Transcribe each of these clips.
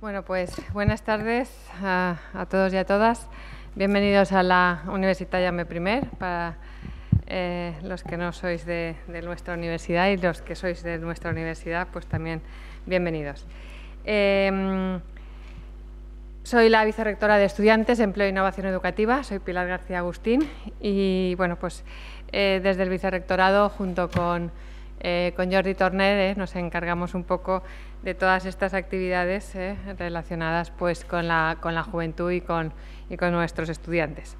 Bueno, pues buenas tardes a, todos y a todas. Bienvenidos a la Universidad Llame Primer, para eh, los que no sois de, nuestra universidad y los que sois de nuestra universidad, pues también bienvenidos. Em, soy la vicerrectora de Estudiantes, Empleo e Innovación Educativa, soy Pilar García Agustín y, bueno, pues eh, desde el vicerrectorado, junto con eh, con Jordi Torner nos encargamos un poco de todas estas actividades eh, relacionadas pues, con, la, juventud y con, nuestros estudiantes.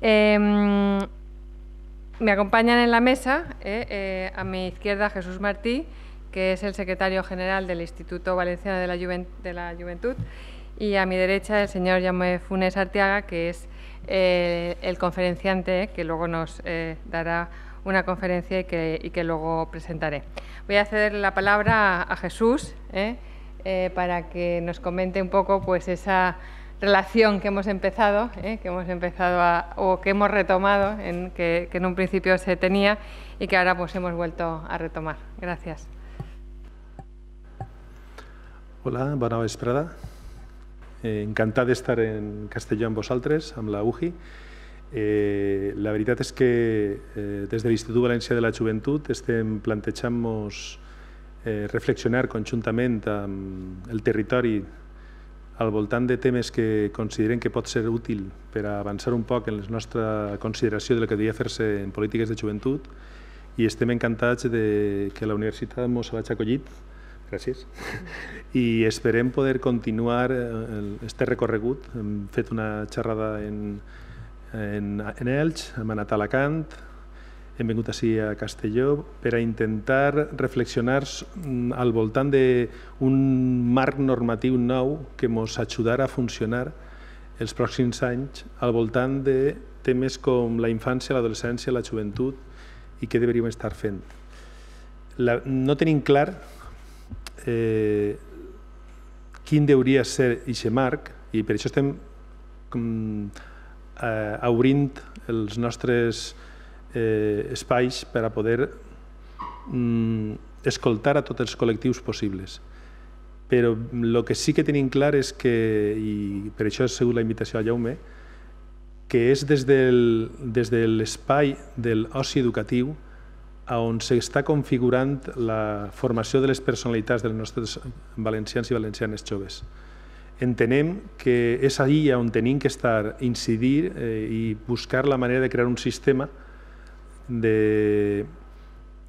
Em, me acompañan en la mesa eh, a mi izquierda Jesús Martí, que es el secretario general del Instituto Valenciano de la, Juventud, y a mi derecha el señor Yamé Funes Artiaga, que es el conferenciante que luego nos dará una conferencia y que, y que luego presentaré. Voy a ceder la palabra a, Jesús ¿eh? Eh, para que nos comente un poco pues, esa relación que hemos empezado, ¿eh? que hemos empezado o que hemos retomado, en, que, en un principio se tenía y que ahora pues, hemos vuelto a retomar. Gracias. Hola, buenas vesprada. Encantado de estar en castellón vosotros vosaltres, amb la UJI. Eh, la veritat és que eh, des de l'Institut València de la Joventut estem plantejant-nos eh, reflexionar conjuntament amb el territori al voltant de temes que considerem que pot ser útil per a avançar un poc en la nostra consideració del que devia fer-se en polítiques de joventut i estem encantats de que la universitat ens hagi acollit Gràcies. I esperem poder continuar aquest eh, recorregut. Hem fet una xerrada en, en, en Elx, hem anat a Alacant, hem vingut així a Castelló per a intentar reflexionar mm, al voltant d'un marc normatiu nou que ens ajudarà a funcionar els pròxims anys al voltant de temes com la infància, l'adolescència, la joventut i què deveríem estar fent. La, no tenim clar eh, quin deuria ser aquest marc i per això estem com, mm, eh, obrint els nostres eh, espais per a poder mm, escoltar a tots els col·lectius possibles. Però el que sí que tenim clar és que, i per això ha sigut la invitació a Jaume, que és des, del, des de l'espai de l'oci educatiu on s'està configurant la formació de les personalitats dels nostres valencians i valencianes joves entenem que és allí on tenim que estar, incidir eh, i buscar la manera de crear un sistema de,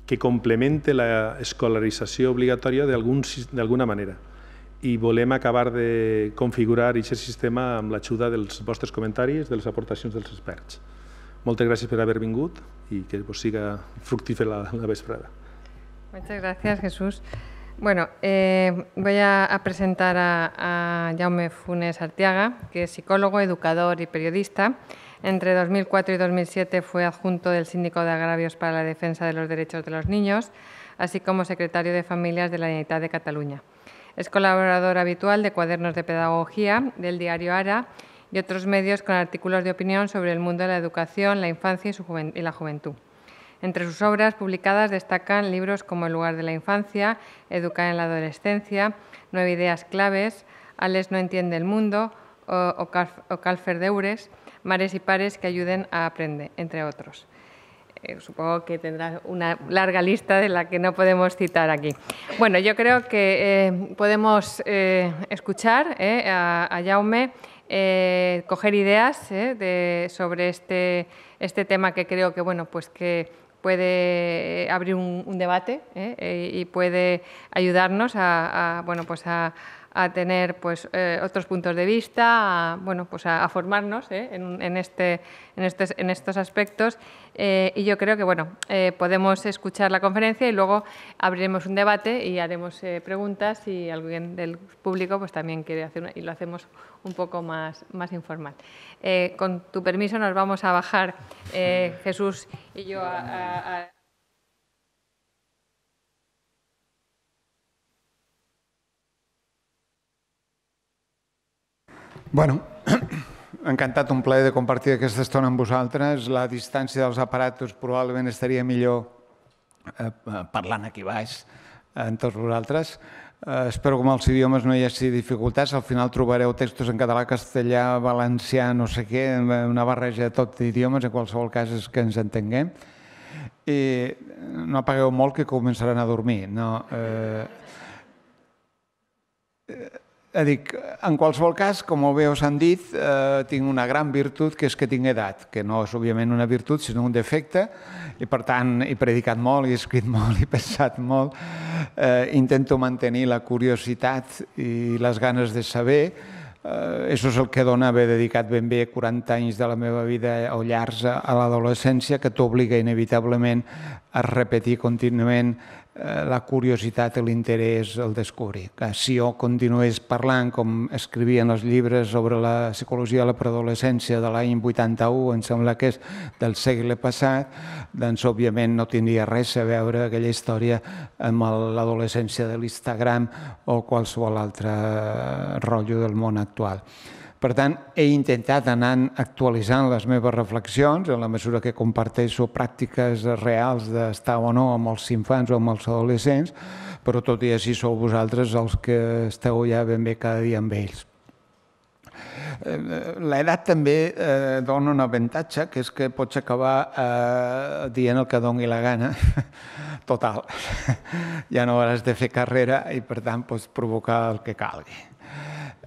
que complemente l'escolarització obligatòria d'alguna manera. I volem acabar de configurar aquest sistema amb l'ajuda dels vostres comentaris, de les aportacions dels experts. Moltes gràcies per haver vingut i que vos siga fructífera la, la vesprada. Moltes gràcies, Jesús. Bueno, eh, voy a, presentar a, Jaume Funes Artiaga, que es psicólogo, educador y periodista. Entre 2004 y 2007 fue adjunto del Síndico de Agravios para la Defensa de los Derechos de los Niños, así como secretario de Familias de la Unidad de Cataluña. Es colaborador habitual de Cuadernos de Pedagogía, del diario Ara y otros medios con artículos de opinión sobre el mundo de la educación, la infancia y la juventud. Entre sus obras publicadas destacan libros como El lugar de la infancia, Educar en la adolescencia, Nueve ideas claves, Alex no entiende el mundo o, o Calfer Deures, Mares y pares que ayuden a aprender, entre otros eh, supongo que tendrá una larga lista de la que no podemos citar aquí. Bueno, yo creo que eh, podemos eh, escuchar a, Jaume, coger ideas sobre este, este tema que creo que, bueno, pues que puede abrir un, debate ¿eh? Eh, y puede ayudarnos a, a bueno, pues a, a tener pues, eh, otros puntos de vista, a, bueno, pues a, formarnos eh, este, en, este, en, estos, en, estos, aspectos. Eh, y yo creo que bueno, podemos escuchar la conferencia y luego abriremos un debate y haremos preguntas si alguien del público pues, también quiere hacer una, y lo hacemos un poco más, más informal. con tu permiso nos vamos a bajar Jesús y yo a Bueno, encantat, un plaer de compartir aquesta estona amb vosaltres. La distància dels aparatos probablement estaria millor eh, eh parlant aquí baix eh, en tots vosaltres. Eh, espero que amb els idiomes no hi hagi dificultats. Al final trobareu textos en català, castellà, valencià, no sé què, una barreja de tot d'idiomes, en qualsevol cas és que ens entenguem. I no apagueu molt que començaran a dormir. No, eh, eh Dic, en qualsevol cas, com bé us han dit, eh, tinc una gran virtut, que és que tinc edat, que no és, òbviament, una virtut, sinó un defecte, i, per tant, he predicat molt, he escrit molt, he pensat molt. Eh, intento mantenir la curiositat i les ganes de saber, Eh, això és el que dona haver dedicat ben bé 40 anys de la meva vida o llargs a l'adolescència, que t'obliga inevitablement a repetir contínuament Eh, la curiositat, i l'interès, el descobrir. Que si jo continués parlant com escrivien els llibres sobre la psicologia de la preadolescència de l'any 81, em sembla que és del segle passat, doncs òbviament no tindria res a veure aquella història amb l'adolescència de l'Instagram o qualsevol altre eh, rotllo del món actual. Per tant, he intentat anar actualitzant les meves reflexions en la mesura que comparteixo pràctiques reals d'estar o no amb els infants o amb els adolescents, però tot i així sou vosaltres els que esteu ja ben bé cada dia amb ells. Eh, l'edat també eh, dona un avantatge, que és que pots acabar eh, dient el que doni la gana. Total, ja no hauràs de fer carrera i per tant pots provocar el que calgui.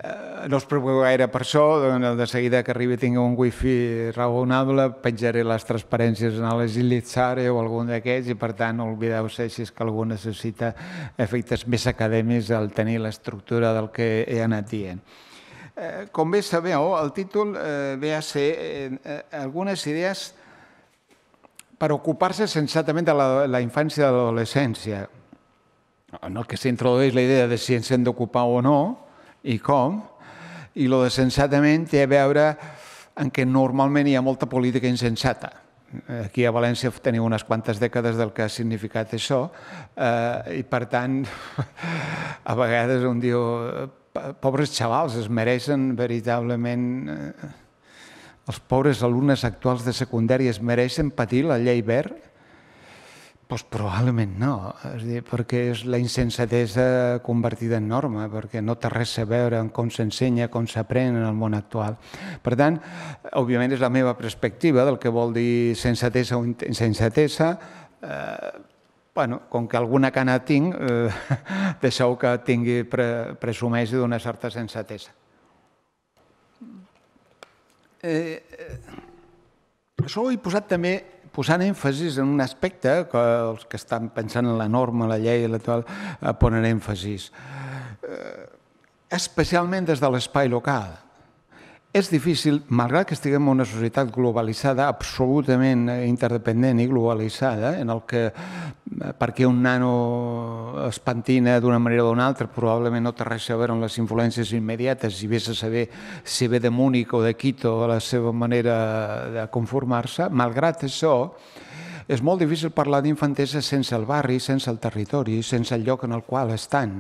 Eh, no us preocupeu gaire per això, doncs, de seguida que arribi tingueu un wifi raonable, penjaré les transparències en les Ilitzare o algun d'aquests i per tant oblideu-se si és que algú necessita efectes més acadèmics al tenir l'estructura del que he anat dient. Eh, com bé sabeu, el títol eh, ve a ser eh, eh algunes idees per ocupar-se sensatament de la, la infància i l'adolescència, en el que s'introdueix la idea de si ens hem d'ocupar o no, i com, i lo de sensatament té a veure en que normalment hi ha molta política insensata. Aquí a València teniu unes quantes dècades del que ha significat això eh, i, per tant, a vegades un diu eh, pobres xavals es mereixen veritablement... Eh, els pobres alumnes actuals de secundària es mereixen patir la llei verd? Pues probablement no, és dir, perquè és la insensatesa convertida en norma, perquè no té res a veure amb com s'ensenya, com s'aprèn en el món actual. Per tant, òbviament és la meva perspectiva del que vol dir sensatesa o insensatesa. Eh, bueno, com que alguna cana tinc, eh, deixeu que tingui pre, presumeix d'una certa sensatesa. Eh, eh, això ho he posat també posant èmfasis en un aspecte que els que estan pensant en la norma, la llei, la tal, eh, ponen èmfasis. Eh, especialment des de l'espai local és difícil, malgrat que estiguem en una societat globalitzada, absolutament eh, interdependent i globalitzada, en el que eh, perquè un nano es pentina d'una manera o d'una altra probablement no té res a veure amb les influències immediates i vés a saber si ve de Múnich o de Quito la seva manera de conformar-se, malgrat això, és molt difícil parlar d'infantesa sense el barri, sense el territori, sense el lloc en el qual estan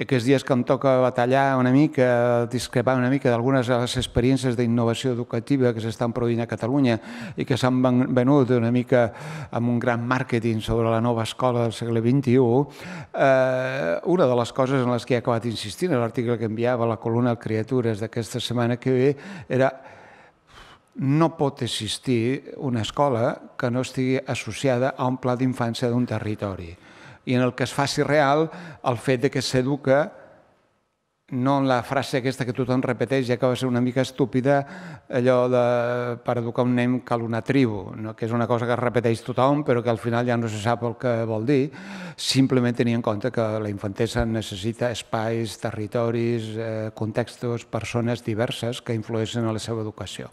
aquests dies que em toca batallar una mica, discrepar una mica d'algunes de les experiències d'innovació educativa que s'estan produint a Catalunya i que s'han venut una mica amb un gran màrqueting sobre la nova escola del segle XXI, eh, una de les coses en les que he acabat insistint en l'article que enviava la columna Criatures d'aquesta setmana que ve era no pot existir una escola que no estigui associada a un pla d'infància d'un territori i en el que es faci real el fet de que s'educa no en la frase aquesta que tothom repeteix, ja que va ser una mica estúpida, allò de per educar un nen cal una tribu, no? que és una cosa que es repeteix tothom, però que al final ja no se sap el que vol dir, simplement tenir en compte que la infantesa necessita espais, territoris, eh, contextos, persones diverses que influeixen en la seva educació.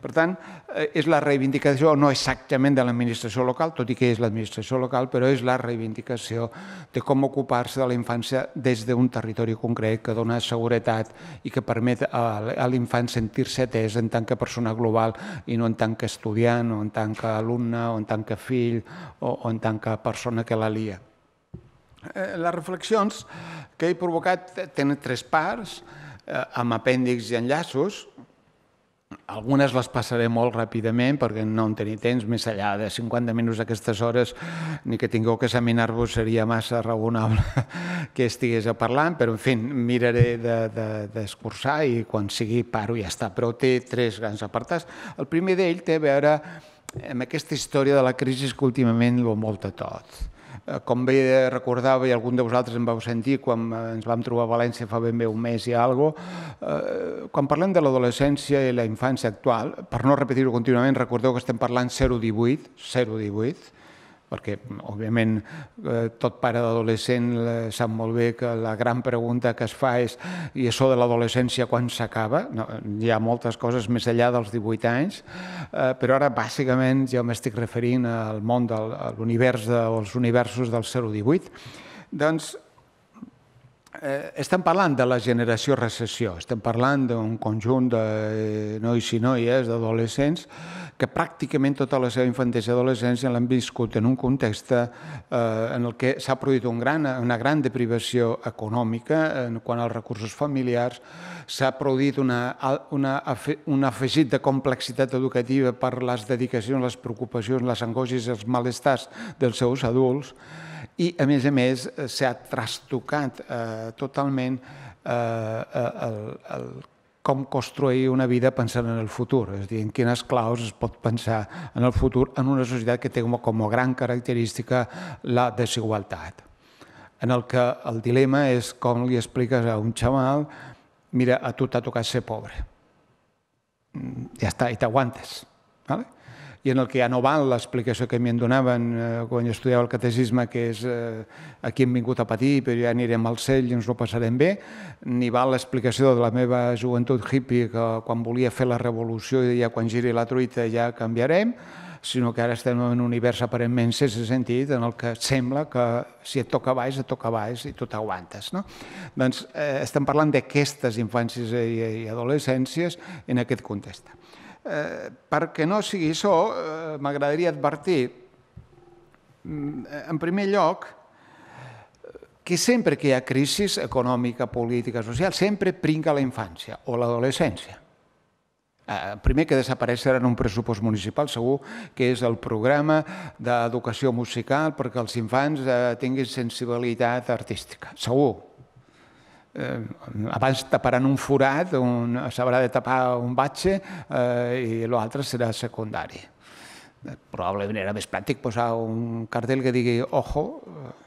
Per tant, eh, és la reivindicació, no exactament de l'administració local, tot i que és l'administració local, però és la reivindicació de com ocupar-se de la infància des d'un territori concret que dona seguretat i que permet a l'infant sentir-se atès en tant que persona global i no en tant que estudiant o en tant que alumne o en tant que fill o, en tant que persona que la eh, Les reflexions que he provocat tenen tres parts, eh, amb apèndics i enllaços, algunes les passaré molt ràpidament perquè no en tenir temps, més allà de 50 minuts d'aquestes aquestes hores, ni que tingueu que examinar-vos seria massa raonable que estigués a parlant, però en fi, miraré d'escursar de, de, i quan sigui paro i ja està. Però té tres grans apartats. El primer d'ell té a veure amb aquesta història de la crisi que últimament ho molta tot. tot Eh, com bé recordava i algun de vosaltres em vau sentir quan eh, ens vam trobar a València fa ben bé un mes i algo, eh, quan parlem de l'adolescència i la infància actual, per no repetir-ho contínuament, recordeu que estem parlant 018, 018, perquè, òbviament, eh, tot pare d'adolescent eh, sap molt bé que la gran pregunta que es fa és i això de l'adolescència quan s'acaba? No, hi ha moltes coses més enllà dels 18 anys, eh, però ara, bàsicament, jo m'estic referint al món de l'univers, o als universos del 018. Doncs, eh, estem parlant de la generació recessió, estem parlant d'un conjunt de eh, nois i noies, d'adolescents, que pràcticament tota la seva infantesa i adolescència l'han viscut en un context eh, en el que s'ha produït un gran, una gran deprivació econòmica en quant als recursos familiars, s'ha produït una, una, un afegit de complexitat educativa per les dedicacions, les preocupacions, les angoixes i els malestars dels seus adults i, a més a més, eh, s'ha trastocat eh, totalment eh, eh el, el com construir una vida pensant en el futur, és a dir, en quines claus es pot pensar en el futur en una societat que té com, a gran característica la desigualtat, en el que el dilema és com li expliques a un xamal mira, a tu t'ha tocat ser pobre. Mm, ja està, i t'aguantes. Vale? i en el que ja no val l'explicació que a mi em donaven eh, quan jo estudiava el catecisme, que és eh, aquí hem vingut a patir, però ja anirem al cell i ens ho passarem bé, ni val l'explicació de la meva joventut hippie que quan volia fer la revolució i ja quan giri la truita ja canviarem, sinó que ara estem en un univers aparentment sense sentit en el que sembla que si et toca baix, et toca baix i tu t'aguantes. No? Doncs eh, estem parlant d'aquestes infàncies i, i adolescències en aquest context. Eh, perquè no sigui això, eh, m'agradaria advertir, mm, en primer lloc, que sempre que hi ha crisi econòmica, política, social, sempre pringa la infància o l'adolescència. El eh, primer que serà en un pressupost municipal, segur que és el programa d'educació musical perquè els infants eh, tinguin sensibilitat artística, segur eh, abans taparan un forat, un, s'haurà de tapar un batxe eh, i l'altre serà secundari. Eh, probablement era més pràctic posar un cartell que digui «Ojo,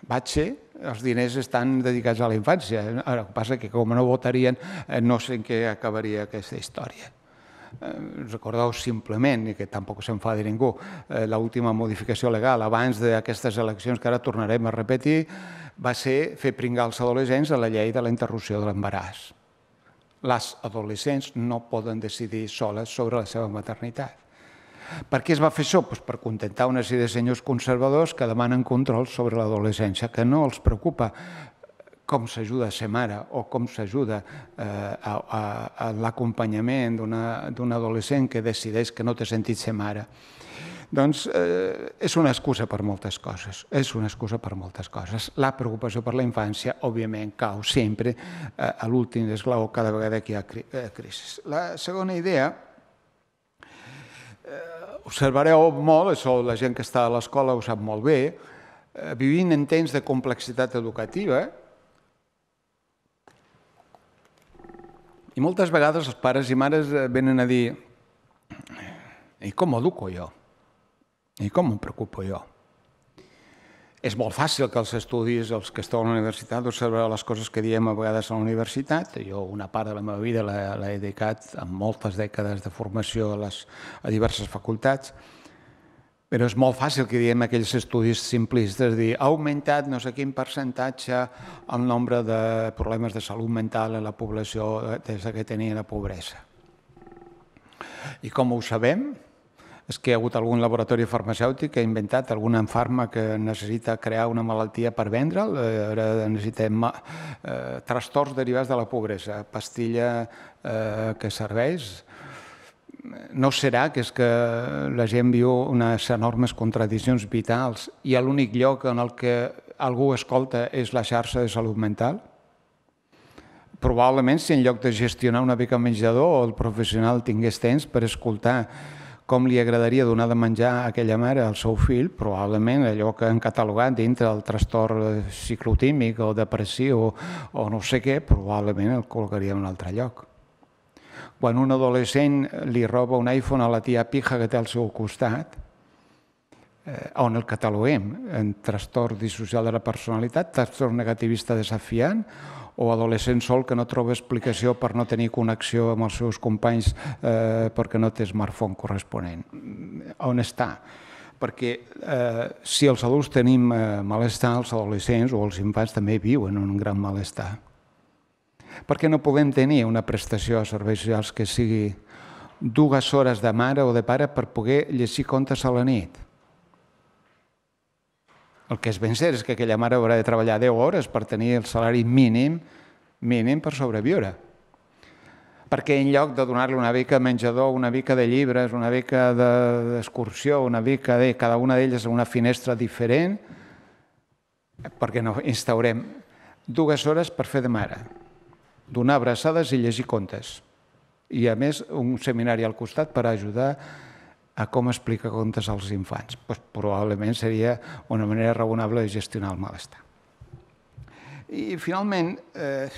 batxe, els diners estan dedicats a la infància». Ara, el que passa que com no votarien, eh, no sé en què acabaria aquesta història eh, recordeu simplement, i que tampoc s'enfadi ningú, l'última modificació legal abans d'aquestes eleccions que ara tornarem a repetir, va ser fer pringar els adolescents a la llei de la interrupció de l'embaràs. Les adolescents no poden decidir soles sobre la seva maternitat. Per què es va fer això? Doncs per contentar una sèrie de senyors conservadors que demanen control sobre l'adolescència, que no els preocupa com s'ajuda a ser mare o com s'ajuda eh, a, a, a l'acompanyament d'un adolescent que decideix que no té sentit ser mare doncs eh, és una excusa per moltes coses, és una excusa per moltes coses. La preocupació per la infància, òbviament, cau sempre eh, a l'últim esglau cada vegada que hi ha cri eh, crisi. La segona idea, eh, observareu molt, això la gent que està a l'escola ho sap molt bé, eh, vivint en temps de complexitat educativa, i moltes vegades els pares i mares eh, venen a dir eh, i com educo jo? I com em preocupo jo? És molt fàcil que els estudis, els que estan a la universitat, observar les coses que diem a vegades a la universitat. Jo una part de la meva vida l'he dedicat amb moltes dècades de formació a, les, a diverses facultats, però és molt fàcil que diem aquells estudis simplistes, dir ha augmentat no sé quin percentatge el nombre de problemes de salut mental a la població des que tenia la pobresa. I com ho sabem? és que hi ha hagut algun laboratori farmacèutic que ha inventat algun enfarma que necessita crear una malaltia per vendre'l. Eh, ara necessitem eh, trastorns derivats de la pobresa, pastilla eh, que serveix. No serà que és que la gent viu unes enormes contradiccions vitals i l'únic lloc en el que algú escolta és la xarxa de salut mental? probablement si en lloc de gestionar una mica menjador el professional tingués temps per escoltar com li agradaria donar de menjar a aquella mare al seu fill, probablement allò que han catalogat dintre del trastorn ciclotímic o depressiu o, no sé què, probablement el col·locaria en un altre lloc. Quan un adolescent li roba un iPhone a la tia pija que té al seu costat, eh, on el cataloguem en trastorn dissocial de la personalitat, trastorn negativista desafiant o adolescent sol que no troba explicació per no tenir connexió amb els seus companys eh, perquè no té smartphone corresponent. Mm, on està? Perquè eh, si els adults tenim eh, malestar, els adolescents o els infants també viuen un gran malestar. Perquè no podem tenir una prestació a serveis socials que sigui dues hores de mare o de pare per poder llegir contes a la nit el que és ben cert és que aquella mare haurà de treballar 10 hores per tenir el salari mínim mínim per sobreviure. Perquè en lloc de donar-li una beca de menjador, una beca de llibres, una beca d'excursió, una beca de cada una d'elles una finestra diferent, perquè no instaurem dues hores per fer de mare, donar abraçades i llegir contes. I, a més, un seminari al costat per ajudar a a com explica contes als infants? Pues, probablement seria una manera raonable de gestionar el malestar. I finalment, eh,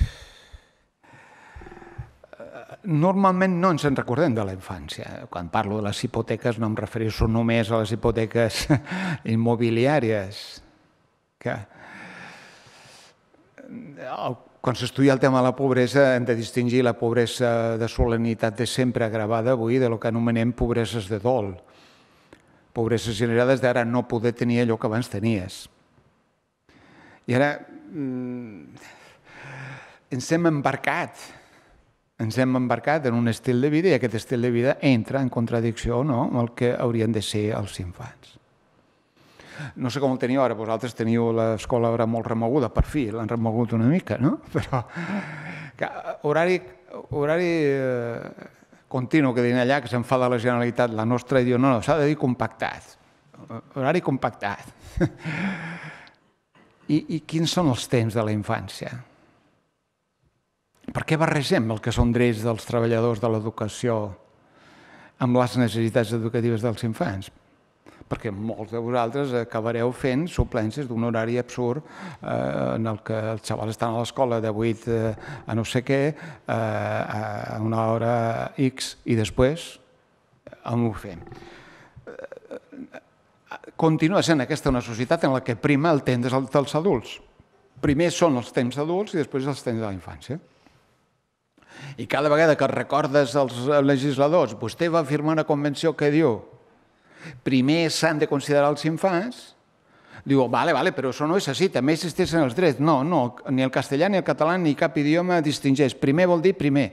eh, normalment no ens en recordem de la infància. Quan parlo de les hipoteques no em refereixo només a les hipoteques immobiliàries, que el eh, quan s'estudia el tema de la pobresa hem de distingir la pobresa de solenitat de sempre agravada avui de lo que anomenem pobreses de dol, pobreses generades d'ara no poder tenir allò que abans tenies. I ara mm, ens hem embarcat, ens hem embarcat en un estil de vida i aquest estil de vida entra en contradicció no amb el que haurien de ser els infants. No sé com el teniu ara, vosaltres teniu l'escola ara molt remoguda, per fi, l'han remogut una mica, no? Però que, horari, horari eh, continu que deien allà, que se'n fa de la Generalitat, la nostra, i diu, no, no, s'ha de dir compactat. Horari compactat. I, I quins són els temps de la infància? Per què barregem el que són drets dels treballadors de l'educació amb les necessitats educatives dels infants? perquè molts de vosaltres acabareu fent suplències d'un horari absurd eh, en el que els xavals estan a l'escola de 8 eh, a no sé què, eh, a una hora X i després on eh, ho fem. Eh, continua sent aquesta una societat en la que prima el temps dels adults. Primer són els temps adults i després els temps de la infància. I cada vegada que recordes els legisladors, vostè va firmar una convenció que diu primer s'han de considerar els infants, diu, vale, vale, però això no és així, també existeixen els drets. No, no, ni el castellà, ni el català, ni cap idioma distingeix. Primer vol dir primer.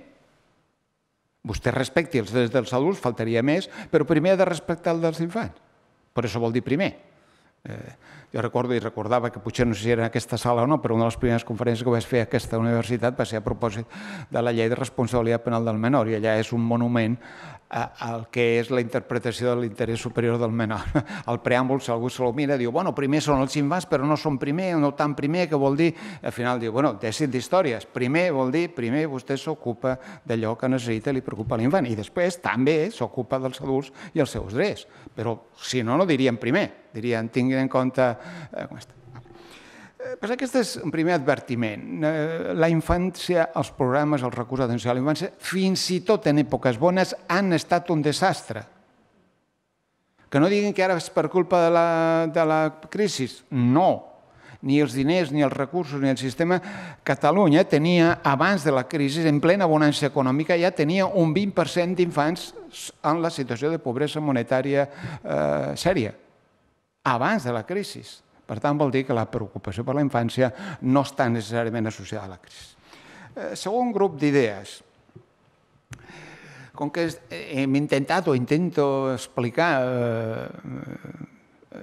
Vostè respecti els drets dels adults, faltaria més, però primer ha de respectar el dels infants. Per això vol dir primer. Primer. Eh, jo recordo i recordava que potser no sé si era en aquesta sala o no, però una de les primeres conferències que vaig fer a aquesta universitat va ser a propòsit de la llei de responsabilitat penal del menor i allà és un monument eh, al que és la interpretació de l'interès superior del menor. El preàmbul, si algú se lo mira, diu, bueno, primer són els infants, però no són primer, no tan primer, que vol dir... Al final diu, bueno, dècit d'històries. Primer vol dir, primer vostè s'ocupa d'allò que necessita i li preocupa l'infant, i després també s'ocupa dels adults i els seus drets. Però si no, no diríem primer dirien, tinguin en compte... Eh, com està. Eh, però aquest és un primer advertiment. Eh, la infància, els programes, els recursos d'atenció a la infància, fins i tot en èpoques bones, han estat un desastre. Que no diguin que ara és per culpa de la, de la crisi. No. Ni els diners, ni els recursos, ni el sistema. Catalunya tenia, abans de la crisi, en plena bonança econòmica, ja tenia un 20% d'infants en la situació de pobresa monetària eh, sèria abans de la crisi. Per tant, vol dir que la preocupació per la infància no està necessàriament associada a la crisi. Eh, segon grup d'idees. Com que eh, hem intentat o intento explicar eh,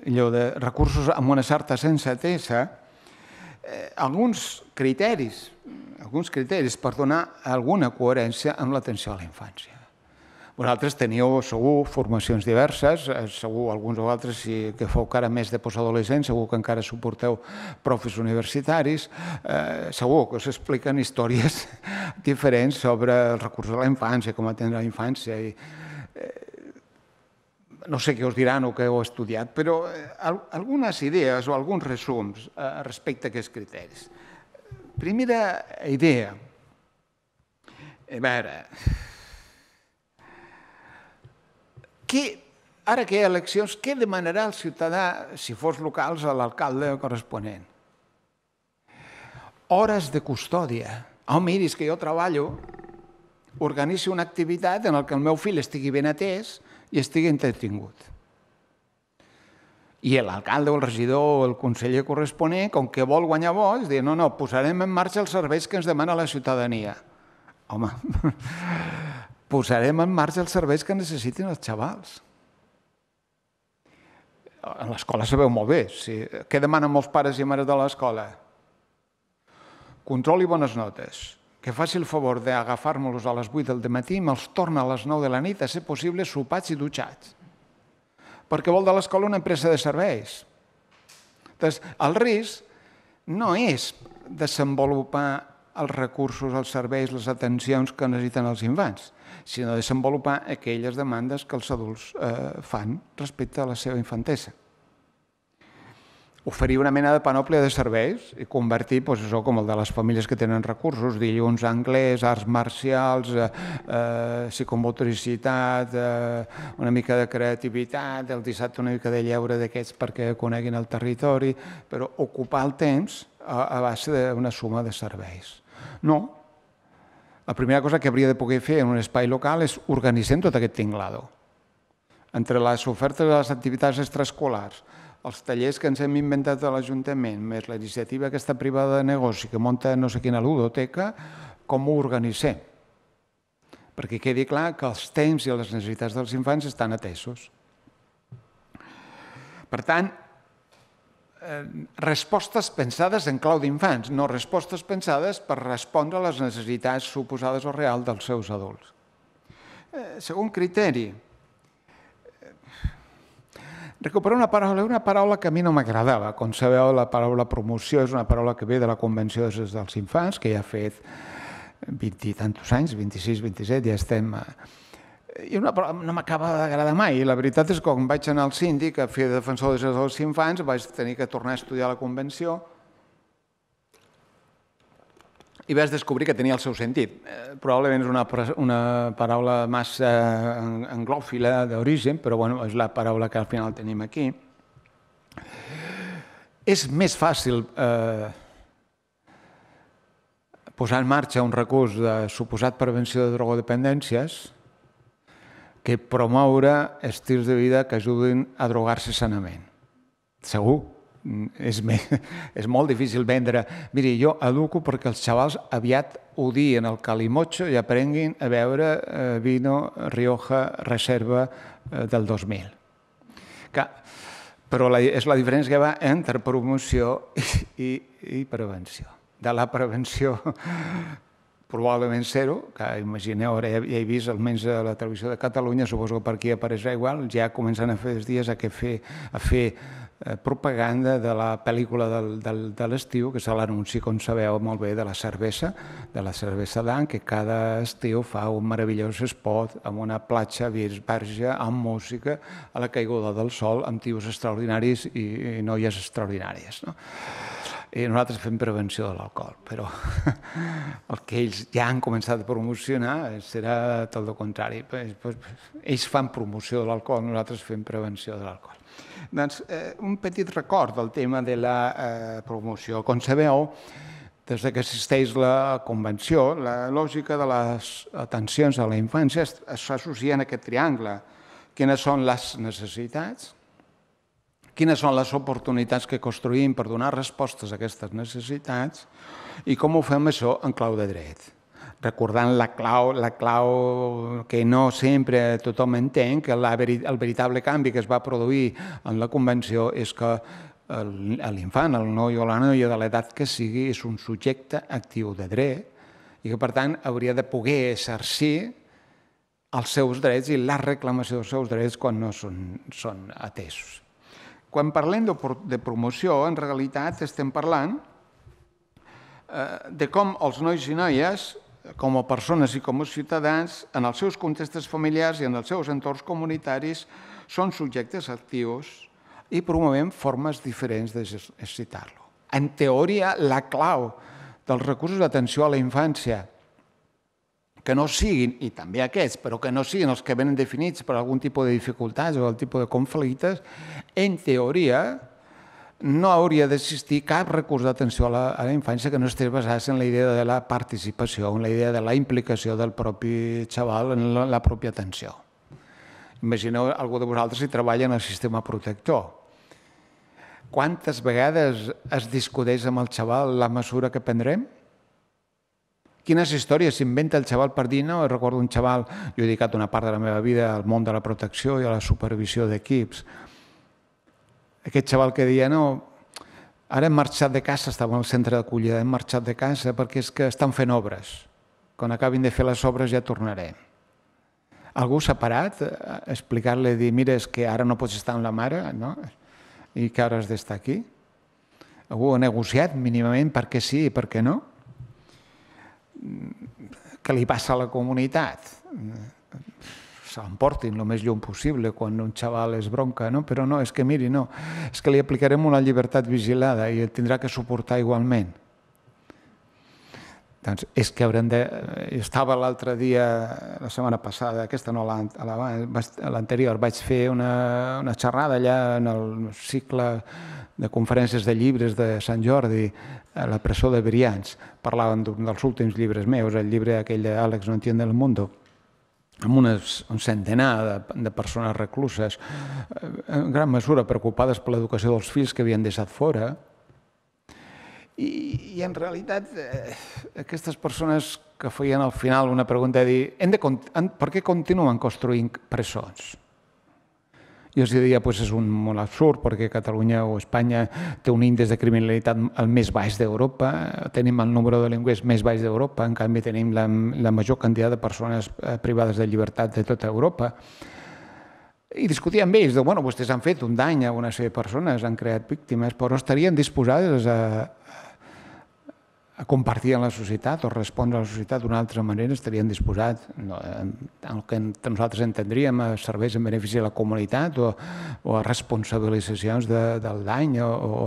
allò de recursos amb una certa sensatesa, eh, alguns criteris alguns criteris per donar alguna coherència amb l'atenció a la infància. Vosaltres teníeu segur formacions diverses, eh, segur alguns o altres si, que fou encara més de postadolescents, segur que encara suporteu profes universitaris, eh, segur que us expliquen històries diferents sobre els recursos de la infància, com atendre la infància. I, eh, no sé què us diran o què heu estudiat, però eh, algunes idees o alguns resums eh, respecte a aquests criteris. Primera idea, a veure, què, ara que hi ha eleccions, què demanarà el ciutadà, si fos locals, a l'alcalde corresponent? Hores de custòdia. Oh, miri, és que jo treballo, organitzo una activitat en què el meu fill estigui ben atès i estigui entretingut. I l'alcalde o el regidor o el conseller corresponent, com que vol guanyar vots, diu, no, no, posarem en marxa els serveis que ens demana la ciutadania. Home, posarem en marxa els serveis que necessitin els xavals. A l'escola sabeu molt bé. què demanen molts pares i mares de l'escola? Control i bones notes. Que faci el favor d'agafar-me-los a les 8 del matí i me'ls torna a les 9 de la nit a ser possible sopats i dutxats. Perquè vol de l'escola una empresa de serveis. el risc no és desenvolupar els recursos, els serveis, les atencions que necessiten els infants sinó desenvolupar aquelles demandes que els adults eh, fan respecte a la seva infantesa. Oferir una mena de panòplia de serveis i convertir, això com el de les famílies que tenen recursos, dilluns anglès, arts marcials, eh, eh psicomotricitat, eh, una mica de creativitat, el dissabte una mica de lleure d'aquests perquè coneguin el territori, però ocupar el temps a base d'una suma de serveis. No, la primera cosa que hauria de poder fer en un espai local és organitzar tot aquest tinglado. Entre les ofertes de les activitats extraescolars, els tallers que ens hem inventat a l'Ajuntament, més la iniciativa aquesta privada de negoci que monta no sé quina ludoteca, com ho organitzem? Perquè quedi clar que els temps i les necessitats dels infants estan atesos. Per tant, Eh, respostes pensades en clau d'infants, no respostes pensades per respondre a les necessitats suposades o real dels seus adults. Eh, segon criteri, eh, recuperar una paraula, una paraula que a mi no m'agradava. Com sabeu, la paraula promoció és una paraula que ve de la Convenció dels Infants, que ja ha fet 20 i tantos anys, 26, 27, ja estem a, i una, però no m'acaba d'agradar mai. I La veritat és que quan vaig anar al síndic a fer defensor de dels infants vaig tenir que tornar a estudiar la convenció i vaig descobrir que tenia el seu sentit. Eh, probablement és una, una paraula massa eh, anglòfila d'origen, però bueno, és la paraula que al final tenim aquí. És més fàcil eh, posar en marxa un recurs de suposat prevenció de drogodependències que promoure estils de vida que ajudin a drogar-se sanament. Segur, és, més, és molt difícil vendre. Miri, jo educo perquè els xavals aviat odien el calimotxo i aprenguin a veure eh, vino Rioja Reserva eh, del 2000. Que, però la, és la diferència que va entre promoció i, i, i prevenció. De la prevenció probablement zero, que imagineu, ara ja, he vist almenys a la televisió de Catalunya, suposo que per aquí apareixerà igual, ja comencen a fer els dies a, que fer, a fer eh, propaganda de la pel·lícula del, del, de l'estiu, que és l'anunci, com sabeu molt bé, de la cervesa, de la cervesa d'an, que cada estiu fa un meravellós spot amb una platja virge amb música, a la caiguda del sol, amb tios extraordinaris i, i noies extraordinàries. No? i eh, nosaltres fem prevenció de l'alcohol, però el que ells ja han començat a promocionar eh, serà tot el contrari. Ells fan promoció de l'alcohol, nosaltres fem prevenció de l'alcohol. Doncs eh, un petit record del tema de la eh, promoció. Com sabeu, des que assisteix la Convenció, la lògica de les atencions a la infància s'associa en aquest triangle. Quines són les necessitats, quines són les oportunitats que construïm per donar respostes a aquestes necessitats i com ho fem això en clau de dret. Recordant la clau, la clau que no sempre tothom entén, que la, el veritable canvi que es va produir en la Convenció és que l'infant, el noi o la noia de l'edat que sigui, és un subjecte actiu de dret i que, per tant, hauria de poder exercir els seus drets i la reclamació dels seus drets quan no són, són atesos. Quan parlem de, promoció, en realitat estem parlant eh, de com els nois i noies, com a persones i com a ciutadans, en els seus contextes familiars i en els seus entorns comunitaris, són subjectes actius i promovem formes diferents de exercitar-lo. En teoria, la clau dels recursos d'atenció a la infància que no siguin, i també aquests, però que no siguin els que venen definits per algun tipus de dificultats o el tipus de conflictes, en teoria no hauria d'existir cap recurs d'atenció a, la, a la infància que no estigui basat en la idea de la participació, en la idea de la implicació del propi xaval en la, la pròpia atenció. Imagineu algú de vosaltres si treballa en el sistema protector. Quantes vegades es discuteix amb el xaval la mesura que prendrem? quines històries s'inventa el xaval per dir, no, recordo un xaval, jo he dedicat una part de la meva vida al món de la protecció i a la supervisió d'equips. Aquest xaval que deia, no, ara hem marxat de casa, estàvem al centre d'acollida, hem marxat de casa perquè és que estan fent obres. Quan acabin de fer les obres ja tornaré. Algú s'ha parat a explicar-li, dir, mira, és que ara no pots estar amb la mare, no? I que ara has d'estar aquí. Algú ha negociat mínimament perquè sí i perquè no? que li passa a la comunitat? se l'emportin el més lluny possible quan un xaval és bronca, no? però no, és que miri, no, és que li aplicarem una llibertat vigilada i el tindrà que suportar igualment. Doncs és que haurem de... Eh, estava l'altre dia, la setmana passada, aquesta no, l'anterior, vaig fer una, una xerrada allà en el cicle de conferències de llibres de Sant Jordi a la presó de Brians. Parlaven d'un dels últims llibres meus, el llibre aquell d'Àlex no entiende el mundo, amb unes, un centenar de, de persones recluses, eh, en gran mesura preocupades per l'educació dels fills que havien deixat fora, i, i en realitat, eh, aquestes persones que feien al final una pregunta de dir hem de, han, per què continuen construint presons? Jo els diria, pues és un molt absurd, perquè Catalunya o Espanya té un índex de criminalitat el més baix d'Europa, tenim el número de lingües més baix d'Europa, en canvi tenim la, la major quantitat de persones eh, privades de llibertat de tota Europa. I discutia amb ells, de, bueno, vostès han fet un dany a una sèrie de persones, han creat víctimes, però estarien disposades a, a compartir en la societat o respondre a la societat d'una altra manera estarien disposats, el que nosaltres entendríem, a serveis en benefici de la comunitat o, o a responsabilitzacions de, del dany o, o,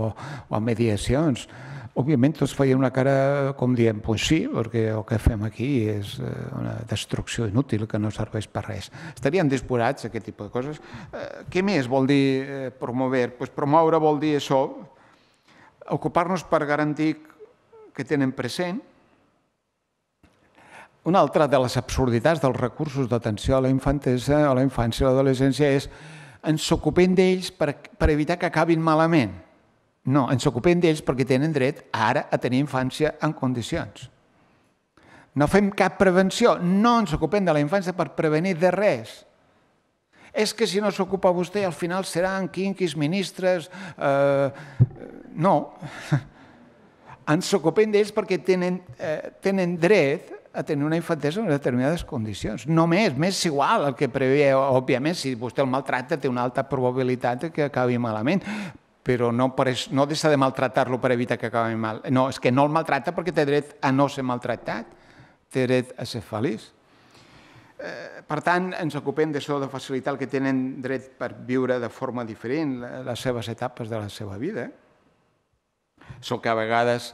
a mediacions òbviament tots feien una cara com diem, pues sí, perquè el que fem aquí és eh, una destrucció inútil que no serveix per res. Estaríem disposats a aquest tipus de coses. Eh, què més vol dir eh, promover? Pues promoure vol dir això, ocupar-nos per garantir que tenen present. Una altra de les absurditats dels recursos d'atenció a la infantesa, a la infància i l'adolescència és ens ocupem d'ells per, per evitar que acabin malament. No, ens ocupem d'ells perquè tenen dret ara a tenir infància en condicions. No fem cap prevenció, no ens ocupem de la infància per prevenir de res. És que si no s'ocupa vostè, al final seran quinquis, ministres... Eh, no, ens ocupem d'ells perquè tenen, eh, tenen dret a tenir una infantesa en determinades condicions. No més és igual el que preveia, òbviament, si vostè el maltracta té una alta probabilitat que acabi malament, però no, per, no deixa de maltratar lo per evitar que acabi mal. No, és que no el maltracta perquè té dret a no ser maltractat, té dret a ser feliç. Eh, per tant, ens ocupem d'això de facilitar el que tenen dret per viure de forma diferent les seves etapes de la seva vida. Eh? sol que a vegades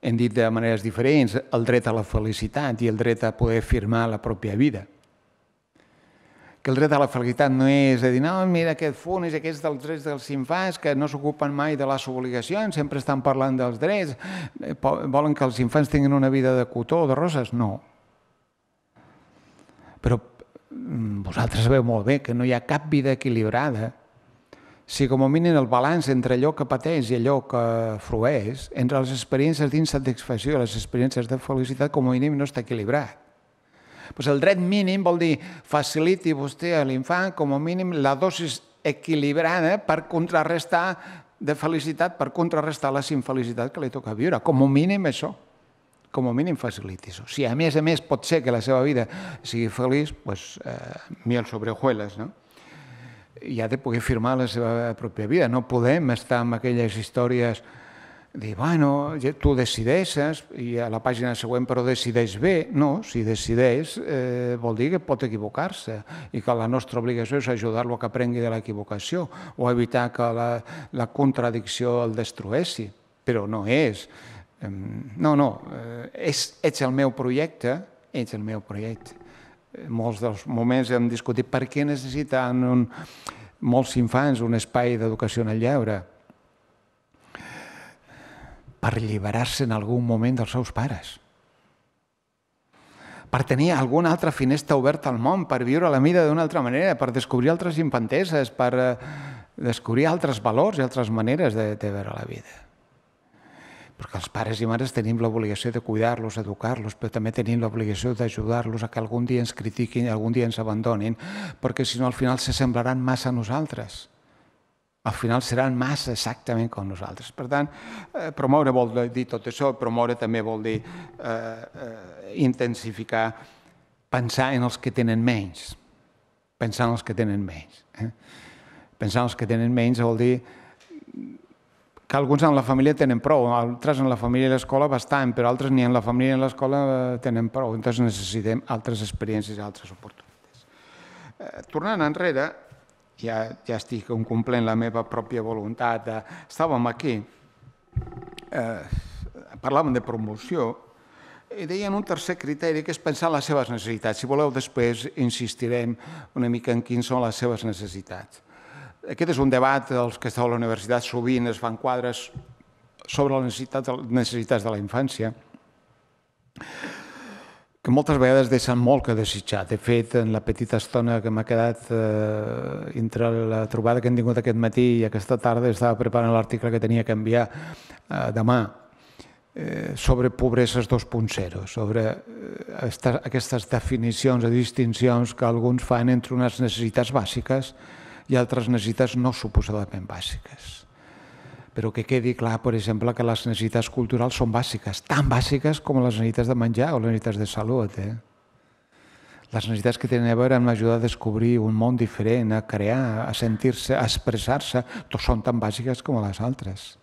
hem dit de maneres diferents, el dret a la felicitat i el dret a poder firmar la pròpia vida. Que el dret a la felicitat no és de dir, no, mira aquest fons és aquests dels drets dels infants que no s'ocupen mai de les obligacions, sempre estan parlant dels drets, eh, volen que els infants tinguin una vida de cotó o de roses. No. Però mm, vosaltres sabeu molt bé que no hi ha cap vida equilibrada si com a mínim el balanç entre allò que pateix i allò que frueix, entre les experiències d'insatisfacció i les experiències de felicitat, com a mínim no està equilibrat. Pues el dret mínim vol dir faciliti vostè a l'infant com a mínim la dosi equilibrada per contrarrestar de felicitat, per contrarrestar la infelicitat que li toca viure. Com a mínim això com a mínim faciliti això. Si a més a més pot ser que la seva vida sigui feliç, pues, eh, miel sobre hojuelas, no? i ha de poder firmar la seva pròpia vida. No podem estar amb aquelles històries dir, bueno, tu decideixes i a la pàgina següent però decideix bé. No, si decideix eh, vol dir que pot equivocar-se i que la nostra obligació és ajudar-lo a que aprengui de l'equivocació o evitar que la, la contradicció el destrueixi. Però no és. No, no, eh, és, ets el meu projecte, ets el meu projecte molts dels moments hem discutit per què necessiten un, molts infants un espai d'educació en el lleure per alliberar-se en algun moment dels seus pares per tenir alguna altra finestra oberta al món, per viure la vida d'una altra manera, per descobrir altres infanteses, per eh, descobrir altres valors i altres maneres de, de veure la vida perquè els pares i mares tenim l'obligació de cuidar-los, educar-los, però també tenim l'obligació d'ajudar-los a que algun dia ens critiquin, algun dia ens abandonin, perquè si no al final se semblaran massa a nosaltres. Al final seran massa exactament com nosaltres. Per tant, eh, promoure vol dir tot això, promoure també vol dir eh, eh, intensificar, pensar en els que tenen menys, pensar en els que tenen menys. Eh? Pensar en els que tenen menys vol dir que alguns en la família tenen prou, altres en la família i l'escola bastant, però altres ni en la família ni en l'escola eh, tenen prou. Entonces necessitem altres experiències i altres oportunitats. Eh, tornant enrere, ja, ja estic complint la meva pròpia voluntat. estàvem aquí, eh, parlàvem de promoció, i deien un tercer criteri, que és pensar en les seves necessitats. Si voleu, després insistirem una mica en quins són les seves necessitats. Aquest és un debat, els que esteu a la universitat sovint es fan quadres sobre les necessitats de la infància, que moltes vegades deixen molt que desitjar. De fet, en la petita estona que m'ha quedat eh, entre la trobada que hem tingut aquest matí i aquesta tarda estava preparant l'article que tenia que enviar eh, demà eh, sobre pobreses 2.0, sobre eh, aquestes definicions o distincions que alguns fan entre unes necessitats bàsiques i altres necessitats no suposadament bàsiques. Però que quedi clar, per exemple, que les necessitats culturals són bàsiques, tan bàsiques com les necessitats de menjar o les necessitats de salut. Eh? Les necessitats que tenen a veure amb l'ajudar a descobrir un món diferent, a crear, a sentir-se, a expressar-se, tot doncs són tan bàsiques com les altres.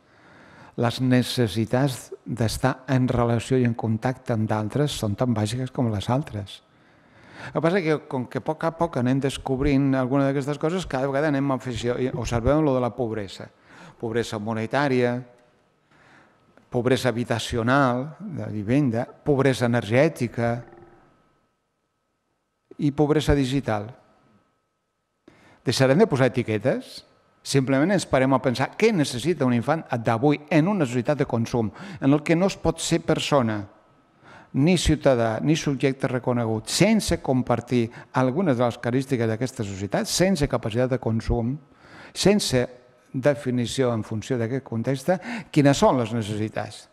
Les necessitats d'estar en relació i en contacte amb d'altres són tan bàsiques com les altres el que passa que, com que a poc a poc anem descobrint alguna d'aquestes coses, cada vegada anem a fer observant lo de la pobresa. Pobresa monetària, pobresa habitacional, de vivenda, pobresa energètica i pobresa digital. Deixarem de posar etiquetes? Simplement ens parem a pensar què necessita un infant d'avui en una societat de consum, en el que no es pot ser persona, ni ciutadà ni subjecte reconegut sense compartir algunes de les característiques d'aquesta societat, sense capacitat de consum, sense definició en funció d'aquest context, quines són les necessitats.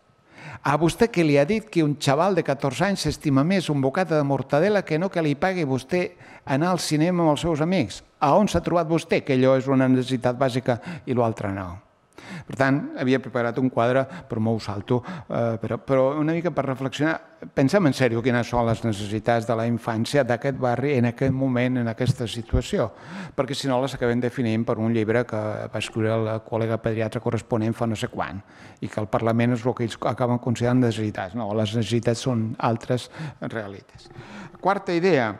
A vostè que li ha dit que un xaval de 14 anys s'estima més un bocata de mortadela que no que li pagui vostè anar al cinema amb els seus amics. A on s'ha trobat vostè que allò és una necessitat bàsica i l'altre no? Per tant, havia preparat un quadre, per molt salto, eh, però, però una mica per reflexionar, pensem en sèrio quines són les necessitats de la infància d'aquest barri en aquest moment, en aquesta situació, perquè si no les acabem definint per un llibre que va escriure el col·lega pediatre corresponent fa no sé quan, i que el Parlament és el que ells acaben considerant necessitats. No, les necessitats són altres realitats. Quarta idea,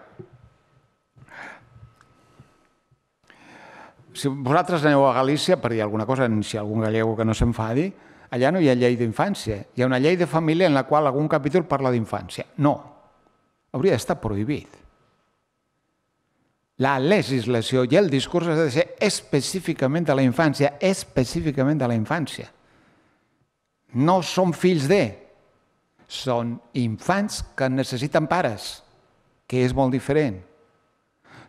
si vosaltres aneu a Galícia per dir alguna cosa, si algun gallego que no s'enfadi, allà no hi ha llei d'infància. Hi ha una llei de família en la qual algun capítol parla d'infància. No. Hauria d'estar prohibit. La legislació i el discurs ha de ser específicament de la infància, específicament de la infància. No som fills de, són infants que necessiten pares, que és molt diferent.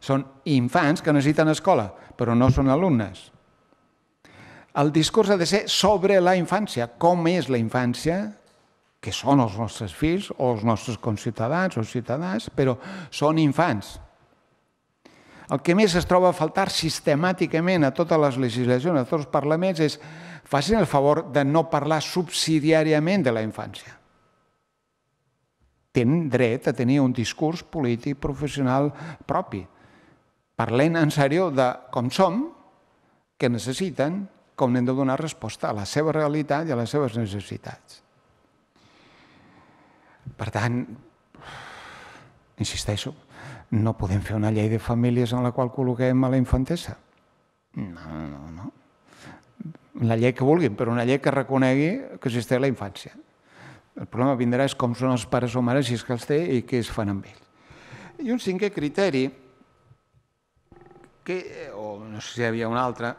Són infants que necessiten escola, però no són alumnes. El discurs ha de ser sobre la infància, com és la infància, que són els nostres fills o els nostres conciutadans o ciutadans, però són infants. El que més es troba a faltar sistemàticament a totes les legislacions, a tots els parlaments, és facin el favor de no parlar subsidiàriament de la infància. Tenen dret a tenir un discurs polític professional propi parlant en sèrio de com som, què necessiten, com hem de donar resposta a la seva realitat i a les seves necessitats. Per tant, insisteixo, no podem fer una llei de famílies en la qual col·loquem a la infantesa. No, no, no. La llei que vulguin, però una llei que reconegui que existeix la infància. El problema vindrà és com són els pares o mares si és que els té i què es fan amb ells. I un cinquè criteri, que, eh, o no sé si hi havia una altra,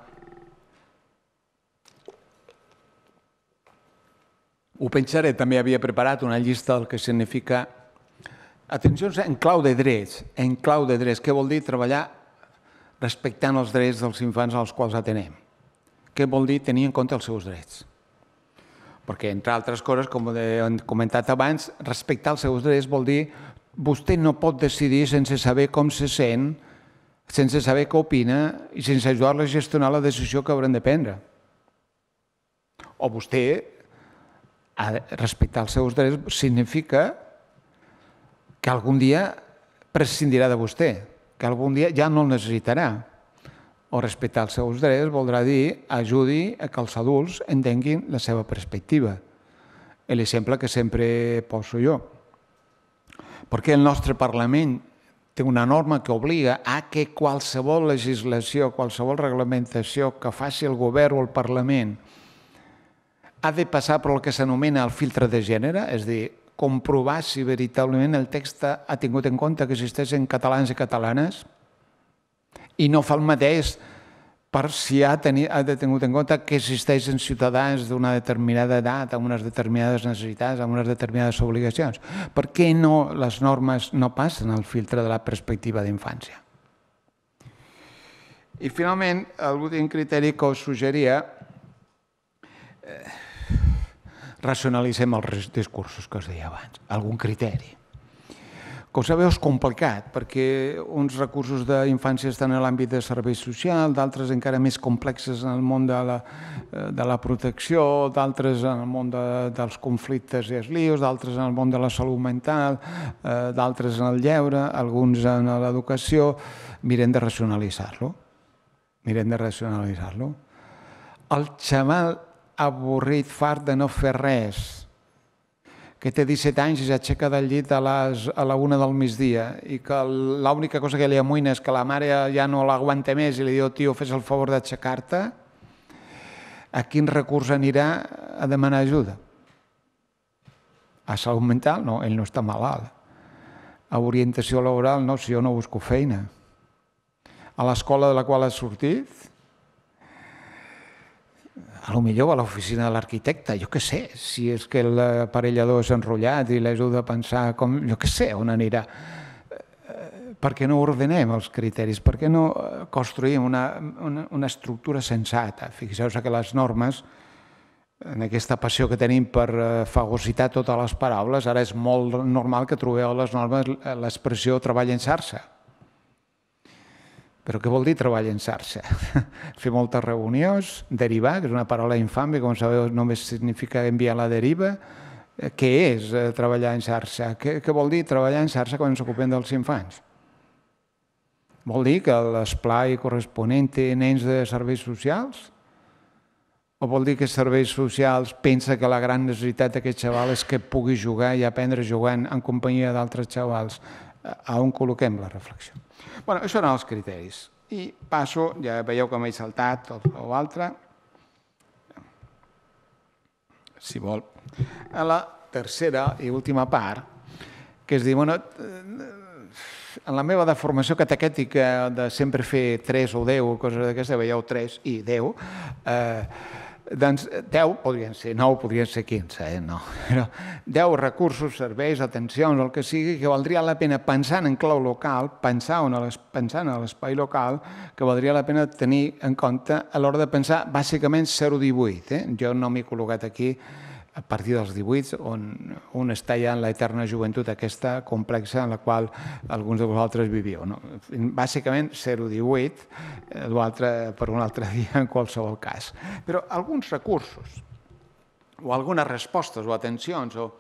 ho pensaré, també havia preparat una llista del que significa atencions eh, en clau de drets, en clau de drets, què vol dir treballar respectant els drets dels infants als quals atenem? Què vol dir tenir en compte els seus drets? Perquè, entre altres coses, com hem comentat abans, respectar els seus drets vol dir vostè no pot decidir sense saber com se sent sense saber què opina i sense ajudar-la a gestionar la decisió que hauran de prendre. O vostè, respectar els seus drets, significa que algun dia prescindirà de vostè, que algun dia ja no el necessitarà. O respectar els seus drets voldrà dir ajudi a que els adults entenguin la seva perspectiva. L'exemple que sempre poso jo. Perquè el nostre Parlament té una norma que obliga a que qualsevol legislació, qualsevol reglamentació que faci el govern o el Parlament ha de passar per que s'anomena el filtre de gènere, és a dir, comprovar si veritablement el text ha tingut en compte que existeixen catalans i catalanes i no fa el mateix que per si ha, tenit, ha tingut en compte que existeixen ciutadans d'una determinada edat, amb unes determinades necessitats, amb unes determinades obligacions. Per què no les normes no passen al filtre de la perspectiva d'infància? I finalment, l'últim criteri que us suggeria, eh, racionalitzem els discursos que us deia abans, algun criteri. Com sabeu, és complicat, perquè uns recursos d'infància estan en l'àmbit de servei social, d'altres encara més complexes en el món de la, eh, de la protecció, d'altres en el món de, dels conflictes i els d'altres en el món de la salut mental, eh, d'altres en el lleure, alguns en l'educació. Mirem de racionalitzar-lo. Mirem de racionalitzar-lo. El xaval avorrit, fart de no fer res, que té 17 anys i s'aixeca del llit a, les, a la una del migdia i que l'única cosa que li amoïna és que la mare ja no l'aguanta més i li diu, tio, fes el favor d'aixecar-te, a quin recurs anirà a demanar ajuda? A salut mental? No, ell no està malalt. A orientació laboral? No, si jo no busco feina. A l'escola de la qual has sortit? a lo millor a l'oficina de l'arquitecte, jo què sé, si és que l'aparellador és enrotllat i l'ajuda a pensar com... jo què sé, on anirà. Eh, per què no ordenem els criteris? Per què no eh, construïm una, una, una estructura sensata? Fixeu-vos que les normes, en aquesta passió que tenim per eh, fagocitar totes les paraules, ara és molt normal que trobeu les normes l'expressió treball en xarxa però què vol dir treball en xarxa? Fer moltes reunions, derivar, que és una paraula infame, com sabeu només significa enviar la deriva, eh, què és eh, treballar en xarxa? Què, què vol dir treballar en xarxa quan ens ocupem dels infants? Vol dir que l'esplai corresponent té nens de serveis socials? O vol dir que serveis socials pensa que la gran necessitat d'aquest xaval és que pugui jugar i aprendre jugant en companyia d'altres xavals? A on col·loquem la reflexió? bueno, això eren els criteris. I passo, ja veieu que m'he saltat o l'altre. si vol, a la tercera i última part, que és dir, bueno, eh, en la meva deformació catequètica de sempre fer 3 o 10 o coses d'aquesta, veieu 3 i 10, eh, doncs 10, eh, podrien ser 9, podrien ser 15, eh? no. Però 10 recursos, serveis, atencions, el que sigui, que valdria la pena, pensant en clau local, pensar en les, pensant en l'espai local, que valdria la pena tenir en compte a l'hora de pensar, bàsicament, 018. Eh? Jo no m'he col·locat aquí a partir dels 18, on, on està ja en l'eterna joventut aquesta complexa en la qual alguns de vosaltres viviu. No? Bàsicament 0-18, eh, l'altre per un altre dia en qualsevol cas. Però alguns recursos, o algunes respostes, o atencions, o...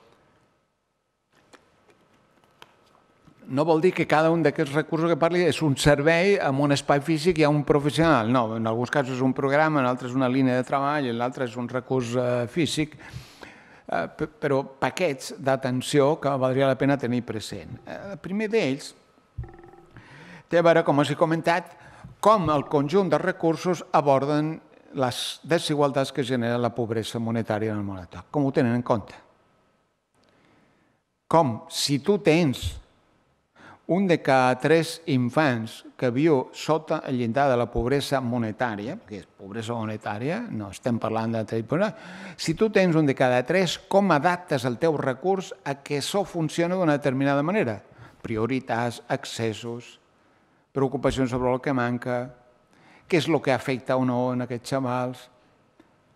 No vol dir que cada un d'aquests recursos que parli és un servei amb un espai físic i a un professional. No, en alguns casos és un programa, en altres una línia de treball, en és un recurs eh, físic. Eh, però paquets d'atenció que valdria la pena tenir present. El eh, primer d'ells té a veure, com us he comentat, com el conjunt de recursos aborden les desigualtats que genera la pobresa monetària en el món Com ho tenen en compte? Com, si tu tens un de cada tres infants que viu sota el llindar de la pobresa monetària, perquè és pobresa monetària, no estem parlant de... Si tu tens un de cada tres, com adaptes el teu recurs a que això funciona d'una determinada manera? Prioritats, accessos, preocupacions sobre el que manca, què és el que afecta o no en aquests xavals,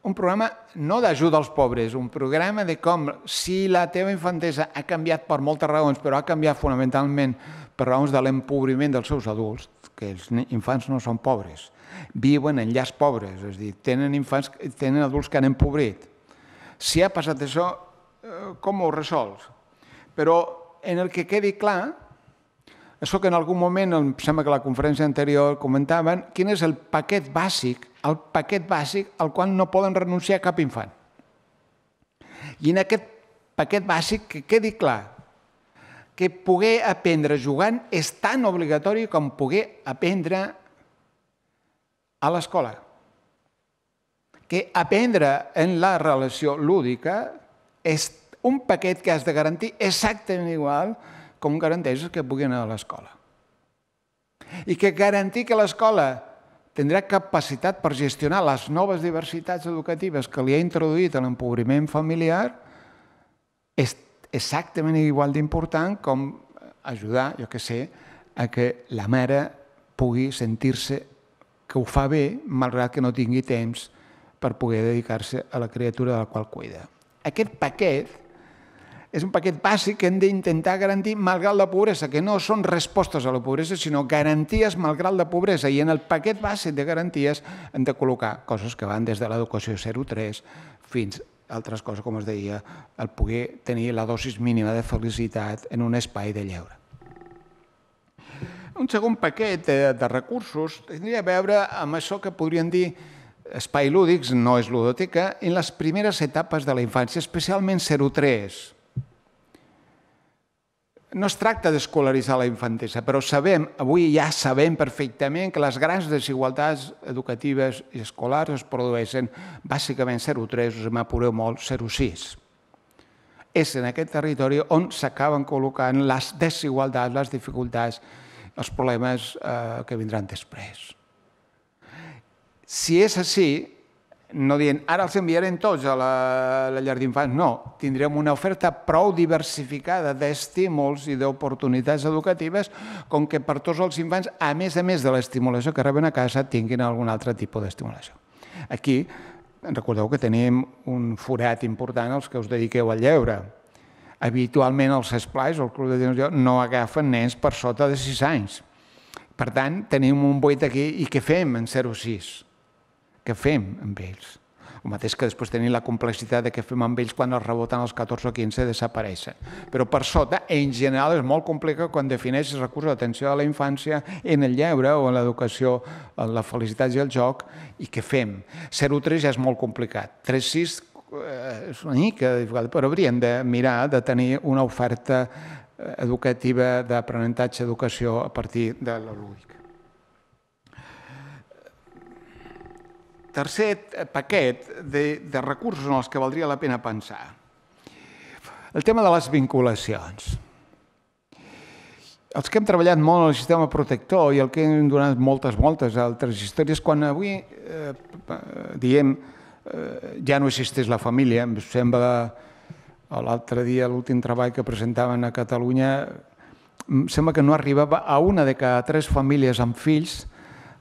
un programa no d'ajuda als pobres, un programa de com, si la teva infantesa ha canviat per moltes raons, però ha canviat fonamentalment per raons de l'empobriment dels seus adults, que els infants no són pobres, viuen en llars pobres, és a dir, tenen, infants, tenen adults que han empobrit. Si ha passat això, eh, com ho resols? Però en el que quedi clar, això que en algun moment, em sembla que la conferència anterior comentaven, quin és el paquet bàsic, el paquet bàsic al qual no poden renunciar cap infant. I en aquest paquet bàsic que quedi clar que poder aprendre jugant és tan obligatori com poder aprendre a l'escola. Que aprendre en la relació lúdica és un paquet que has de garantir exactament igual que com garanteix que pugui anar a l'escola? I que garantir que l'escola tindrà capacitat per gestionar les noves diversitats educatives que li ha introduït l'empobriment familiar és exactament igual d'important com ajudar, jo que sé, a que la mare pugui sentir-se que ho fa bé, malgrat que no tingui temps per poder dedicar-se a la criatura de la qual cuida. Aquest paquet, és un paquet bàsic que hem d'intentar garantir malgrat la pobresa, que no són respostes a la pobresa, sinó garanties malgrat la pobresa. I en el paquet bàsic de garanties hem de col·locar coses que van des de l'educació 03 fins altres coses, com es deia, el poder tenir la dosis mínima de felicitat en un espai de lleure. Un segon paquet de, de recursos tindria a veure amb això que podrien dir espai lúdics, no és ludoteca, en les primeres etapes de la infància, especialment 0-3, no es tracta d'escolaritzar la infantesa, però sabem, avui ja sabem perfectament que les grans desigualtats educatives i escolars es produeixen bàsicament 0,3, us m'apureu molt, 0,6. És en aquest territori on s'acaben col·locant les desigualtats, les dificultats, els problemes eh, que vindran després. Si és així, no dient ara els enviarem tots a la, a la llar d'infants, no, tindrem una oferta prou diversificada d'estímuls i d'oportunitats educatives com que per tots els infants, a més a més de l'estimulació que reben a casa, tinguin algun altre tipus d'estimulació. Aquí, recordeu que tenim un forat important els que us dediqueu al lleure. Habitualment els esplais, el Club de Dinosaures, no agafen nens per sota de 6 anys. Per tant, tenim un buit aquí i què fem en 0,6? Què fem amb ells? El mateix que després tenim la complexitat de què fem amb ells quan els reboten els 14 o 15 desapareixen. Però per sota, en general, és molt complicat quan defineixes recursos d'atenció a la infància en el lleure o en l'educació, en la felicitat i el joc, i què fem? 0-3 ja és molt complicat. 3-6 eh, és una mica dificultat, però hauríem de mirar de tenir una oferta eh, educativa d'aprenentatge-educació a partir de la lúdica. tercer paquet de, de recursos en els que valdria la pena pensar. El tema de les vinculacions. Els que hem treballat molt en el sistema protector i el que hem donat moltes voltes a altres històries, quan avui eh, diem eh, ja no existeix la família, em sembla l'altre dia l'últim treball que presentaven a Catalunya, em sembla que no arribava a una de cada tres famílies amb fills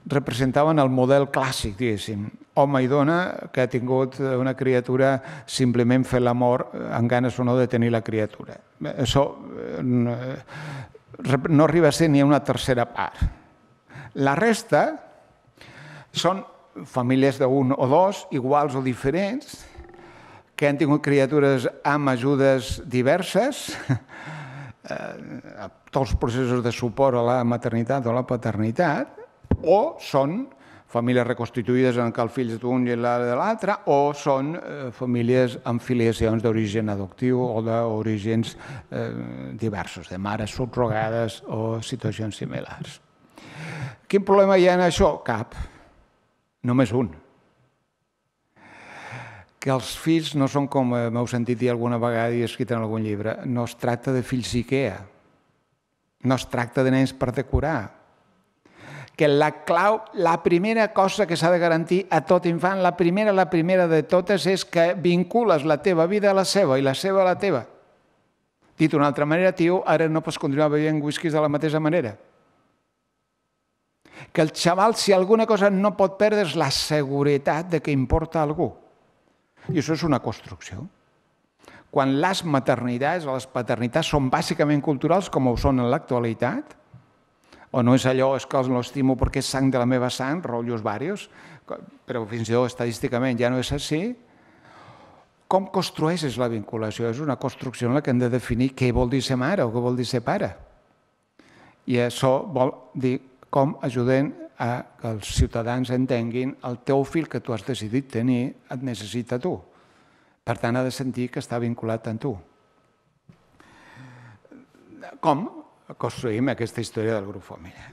representaven el model clàssic, diguéssim. Home i dona que ha tingut una criatura simplement fent l'amor eh, amb ganes o no de tenir la criatura. Eh, això eh, no arriba a ser ni una tercera part. La resta són famílies d'un o dos, iguals o diferents, que han tingut criatures amb ajudes diverses, tots els processos de suport a la maternitat o a la paternitat, o són famílies reconstituïdes en què el fill és d'un i de l'altre, o són eh, famílies amb filiacions d'origen adoptiu o d'orígens eh, diversos, de mares subrogades o situacions similars. Quin problema hi ha en això? Cap. Només un. Que els fills no són, com eh, m'heu sentit dir alguna vegada i escrit en algun llibre, no es tracta de fills Ikea, no es tracta de nens per decorar, que la clau, la primera cosa que s'ha de garantir a tot infant, la primera, la primera de totes, és que vincules la teva vida a la seva i la seva a la teva. Dit d'una altra manera, tio, ara no pots continuar bevent whiskies de la mateixa manera. Que el xaval, si alguna cosa no pot perdre, és la seguretat de que importa algú. I això és una construcció. Quan les maternitats o les paternitats són bàsicament culturals, com ho són en l'actualitat, o no és allò, és que els l'estimo perquè és sang de la meva sang, rotllos varios, però fins i tot estadísticament ja no és així, com construeixes la vinculació? És una construcció en la que hem de definir què vol dir ser mare o què vol dir ser pare. I això vol dir com ajudem a que els ciutadans entenguin el teu fill que tu has decidit tenir et necessita tu. Per tant, ha de sentir que està vinculat amb tu. Com? construïm aquesta història del grup família.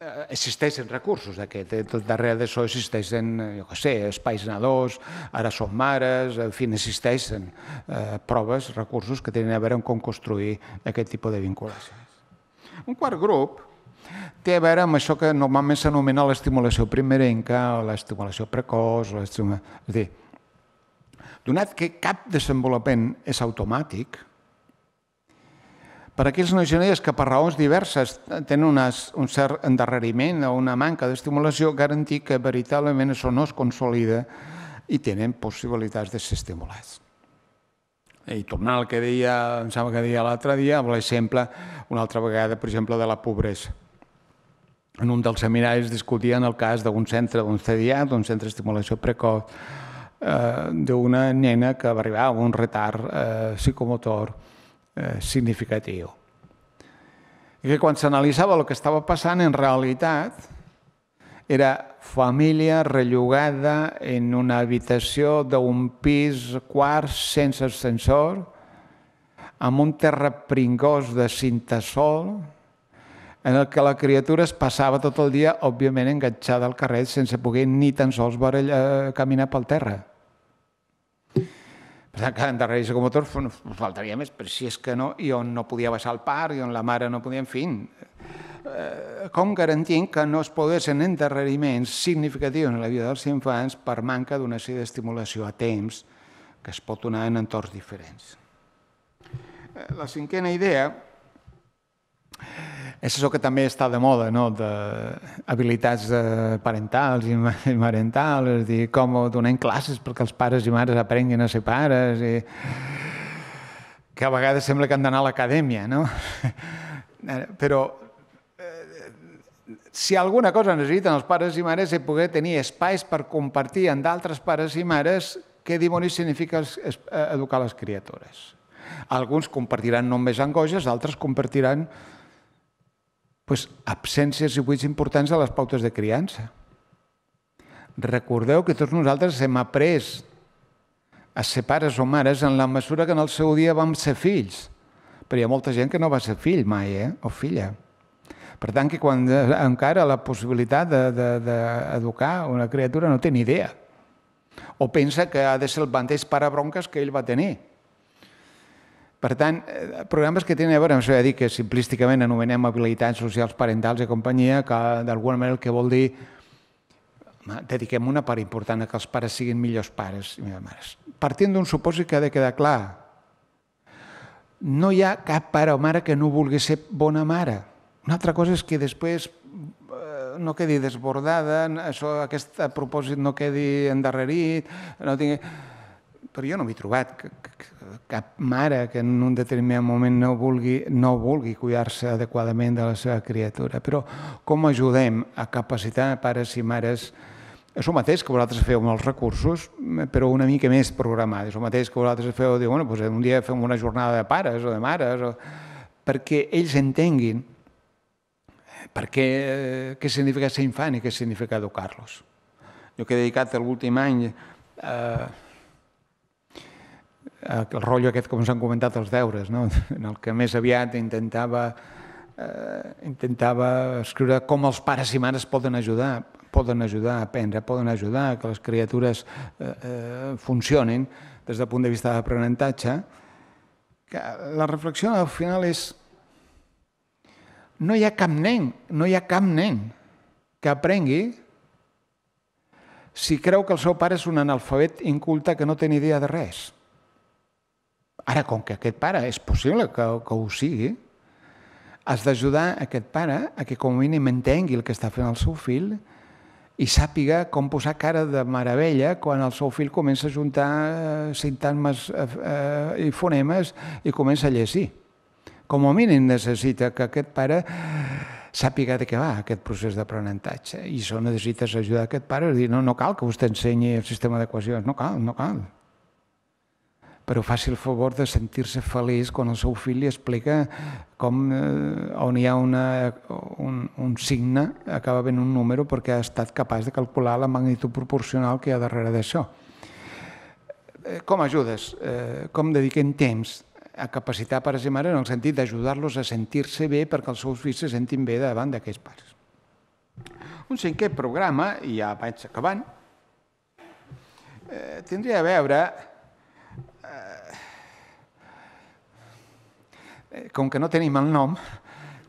Eh, existeixen recursos d'aquest, eh, tot darrere d'això existeixen, eh, jo què sé, espais nadors, ara són mares, en fi, existeixen eh, proves, recursos que tenen a veure amb com construir aquest tipus de vinculacions. Un quart grup té a veure amb això que normalment s'anomena l'estimulació primerenca, o l'estimulació precoç, o És a dir, donat que cap desenvolupament és automàtic, per a aquells nois i noies que per raons diverses tenen unes, un cert endarreriment o una manca d'estimulació, garantir que veritablement això no es consolida i tenen possibilitats de ser estimulats. I tornar al que deia, em sembla que deia l'altre dia, amb l'exemple, una altra vegada, per exemple, de la pobresa. En un dels seminaris discutien el cas d'un centre, d'un CDA, d'un centre d'estimulació precoç, eh, d'una nena que va arribar amb un retard eh, psicomotor, Eh, significatiu. I que quan s'analitzava el que estava passant, en realitat era família rellogada en una habitació d'un pis quart sense ascensor, amb un pringós de cintasol, en el que la criatura es passava tot el dia, òbviament, enganxada al carrer sense poder ni tan sols veure, eh, caminar pel terra. Per tant, clar, endarrerís locomotor faltaria més, però si és que no, i on no podia baixar el parc, i on la mare no podia, en fi. Eh, com garantim que no es poguessin endarreriments significatius en la vida dels infants per manca d'una sèrie d'estimulació a temps que es pot donar en entorns diferents. Eh, la cinquena idea és això que també està de moda, no? de habilitats eh, parentals i marentals, és dir, com donem classes perquè els pares i mares aprenguin a ser pares, i... que a vegades sembla que han d'anar a l'acadèmia, no? Eh, però eh, si alguna cosa necessiten els pares i mares és poder tenir espais per compartir amb d'altres pares i mares què dimonis significa educar les criatures. Alguns compartiran només angoixes, altres compartiran doncs, absències i buits importants de les pautes de criança. Recordeu que tots nosaltres hem après a ser pares o mares en la mesura que en el seu dia vam ser fills. Però hi ha molta gent que no va ser fill mai, eh? o filla. Per tant, que quan eh, encara la possibilitat d'educar de, de, de una criatura no té ni idea. O pensa que ha de ser el mateix pare bronques que ell va tenir per tant, eh, programes que tenen a veure amb això, ja dic que simplísticament anomenem habilitats socials parentals i companyia, que d'alguna manera el que vol dir dediquem una part important a que els pares siguin millors pares i millors mares. Partint d'un supòsit que ha de quedar clar, no hi ha cap pare o mare que no vulgui ser bona mare. Una altra cosa és que després eh, no quedi desbordada, això, aquest propòsit no quedi endarrerit, no tingui però jo no m'he trobat cap mare que en un determinat moment no vulgui, no vulgui cuidar-se adequadament de la seva criatura. Però com ajudem a capacitar pares i mares és el mateix que vosaltres feu amb els recursos, però una mica més programat. És el mateix que vosaltres feu, diu, bueno, doncs un dia fem una jornada de pares o de mares, o... perquè ells entenguin per què, eh, què significa ser infant i què significa educar-los. Jo que he dedicat l'últim any eh, Eh, el rotllo aquest, com s'han comentat, els deures, no? en el que més aviat intentava, eh, intentava escriure com els pares i mares poden ajudar, poden ajudar a aprendre, poden ajudar que les criatures eh, eh, funcionin des del punt de vista d'aprenentatge, que la reflexió al final és no hi ha cap nen, no hi ha cap nen que aprengui si creu que el seu pare és un analfabet inculte que no té ni idea de res. Ara, com que aquest pare és possible que, que ho sigui, has d'ajudar aquest pare a que com a mínim entengui el que està fent el seu fill i sàpiga com posar cara de meravella quan el seu fill comença a juntar sintagmes eh, eh, eh, i fonemes i comença a llegir. Com a mínim necessita que aquest pare sàpiga de què va aquest procés d'aprenentatge. I això necessites ajudar aquest pare a dir no, no cal que vostè ensenyi el sistema d'equacions, no cal, no cal però faci el favor de sentir-se feliç quan el seu fill li explica com eh, on hi ha una, un, un signe acaba ben un número perquè ha estat capaç de calcular la magnitud proporcional que hi ha darrere d'això. Eh, com ajudes? Eh, com dediquen temps a capacitar pares i mares en el sentit d'ajudar-los a sentir-se bé perquè els seus fills se sentin bé davant d'aquests pares. Un cinquè programa, i ja vaig acabant, eh, tindria a veure Eh, com que no tenim el nom,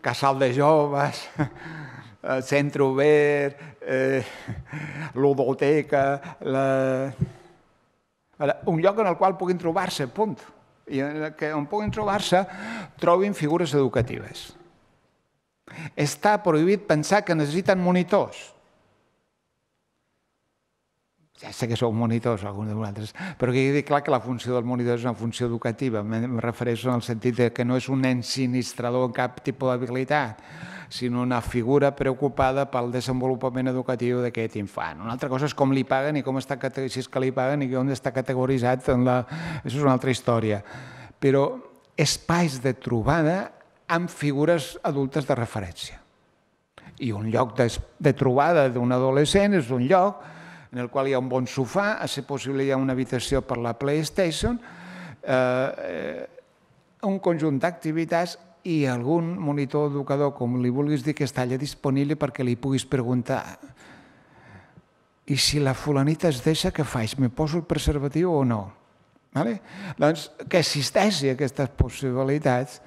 casal de joves, eh, centre obert, eh, ludoteca, la... un lloc en el qual puguin trobar-se, punt. I en el que on puguin trobar-se trobin figures educatives. Està prohibit pensar que necessiten monitors ja sé que sou monitors, alguns de vosaltres, però que quedi clar que la funció del monitor és una funció educativa. Em refereixo en el sentit de que no és un ensinistrador en cap tipus d'habilitat, sinó una figura preocupada pel desenvolupament educatiu d'aquest infant. Una altra cosa és com li paguen i com està, si és que li paguen i on està categoritzat. En la... Això és una altra història. Però espais de trobada amb figures adultes de referència. I un lloc de, de trobada d'un adolescent és un lloc en el qual hi ha un bon sofà, a ser possible hi ha una habitació per la PlayStation, eh, eh, un conjunt d'activitats i algun monitor educador, com li vulguis dir, que està allà disponible perquè li puguis preguntar i si la fulanita es deixa, què faig? Me poso el preservatiu o no? Vale? Doncs que existeixi aquestes possibilitats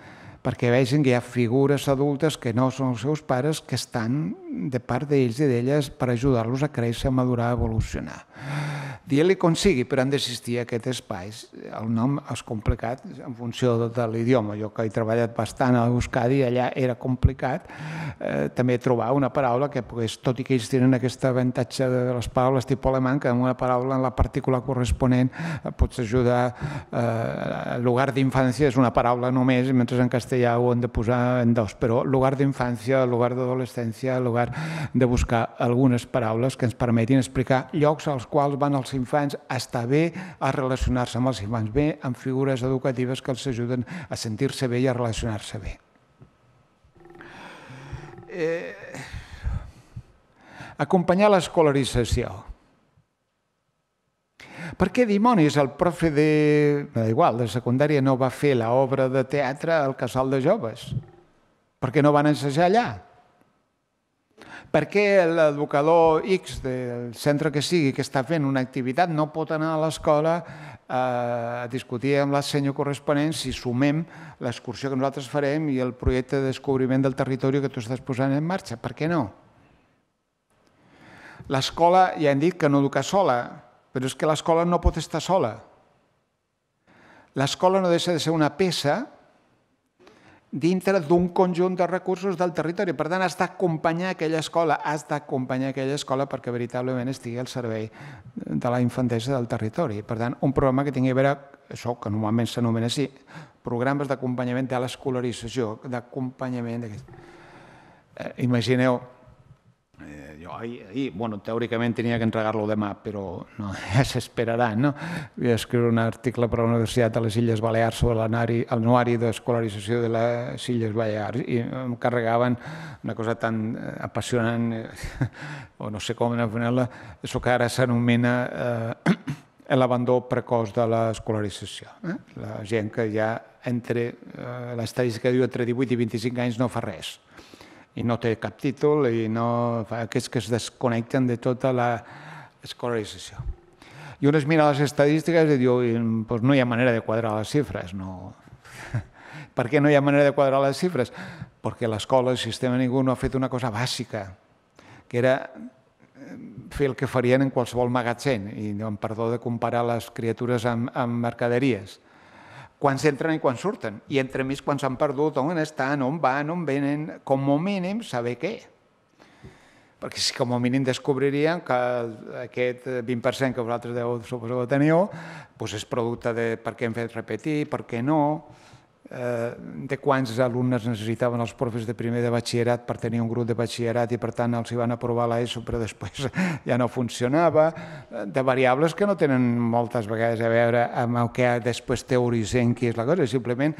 perquè vegin que hi ha figures adultes que no són els seus pares que estan de part d'ells i d'elles per ajudar-los a créixer, a madurar, a evolucionar. Dir-li com sigui, però han a aquest espai. El nom és complicat en funció de, l'idioma. Jo que he treballat bastant a Euskadi, allà era complicat eh, també trobar una paraula que pogués, tot i que ells tenen aquest avantatge de les paraules tipus alemany, que amb una paraula en la partícula corresponent eh, pots ajudar eh, el lugar d'infància és una paraula només, mentre en castellà ho han de posar en dos, però lugar d'infància, lugar d'adolescència, lugar capacitat de buscar algunes paraules que ens permetin explicar llocs als quals van els infants a estar bé, a relacionar-se amb els infants bé, amb figures educatives que els ajuden a sentir-se bé i a relacionar-se bé. Eh... Acompanyar l'escolarització. Per què dimonis el profe de... No, igual, de secundària no va fer l'obra de teatre al casal de joves? Per què no van ensejar allà? per què l'educador X del centre que sigui que està fent una activitat no pot anar a l'escola eh, a discutir amb la senya corresponent si sumem l'excursió que nosaltres farem i el projecte de descobriment del territori que tu estàs posant en marxa. Per què no? L'escola, ja hem dit que no educa sola, però és que l'escola no pot estar sola. L'escola no deixa de ser una peça dintre d'un conjunt de recursos del territori. Per tant, has d'acompanyar aquella escola, has d'acompanyar aquella escola perquè veritablement estigui al servei de la infantesa del territori. Per tant, un programa que tingui a veure, això que normalment s'anomena així, programes d'acompanyament de l'escolarització, d'acompanyament... d'aquest... Eh, imagineu Eh, jo ahir, ahir, bueno, teòricament tenia que entregar-lo demà, però no, ja s'esperarà, no? Vull escriure un article per a la Universitat de les Illes Balears sobre l'anuari d'escolarització de les Illes Balears i em carregaven una cosa tan eh, apassionant, eh, o no sé com anomenar-la, això que ara s'anomena eh, l'abandó precoç de l'escolarització. Eh? La gent que ja entre, eh, l'estadística diu entre 18 i 25 anys no fa res i no té cap títol i no, aquests que es desconnecten de tota l'escolarització. I un es mira les estadístiques i diu pues no hi ha manera de quadrar les xifres. No. per què no hi ha manera de quadrar les xifres? Perquè l'escola, el sistema ningú no ha fet una cosa bàsica, que era eh, fer el que farien en qualsevol magatzem, i amb perdó de comparar les criatures amb, amb mercaderies quan s'entren i quan surten, i entre més quan s'han perdut, on estan, on van, on venen, com a mínim saber què. Perquè si com a mínim descobririen que aquest 20% que vosaltres deu, suposo que teniu, doncs és producte de per què hem fet repetir, per què no, Eh, de quants alumnes necessitaven els profes de primer de batxillerat per tenir un grup de batxillerat i per tant els hi van aprovar l'ESO però després ja no funcionava, eh, de variables que no tenen moltes vegades a veure amb el que després teoritzen que és la cosa, simplement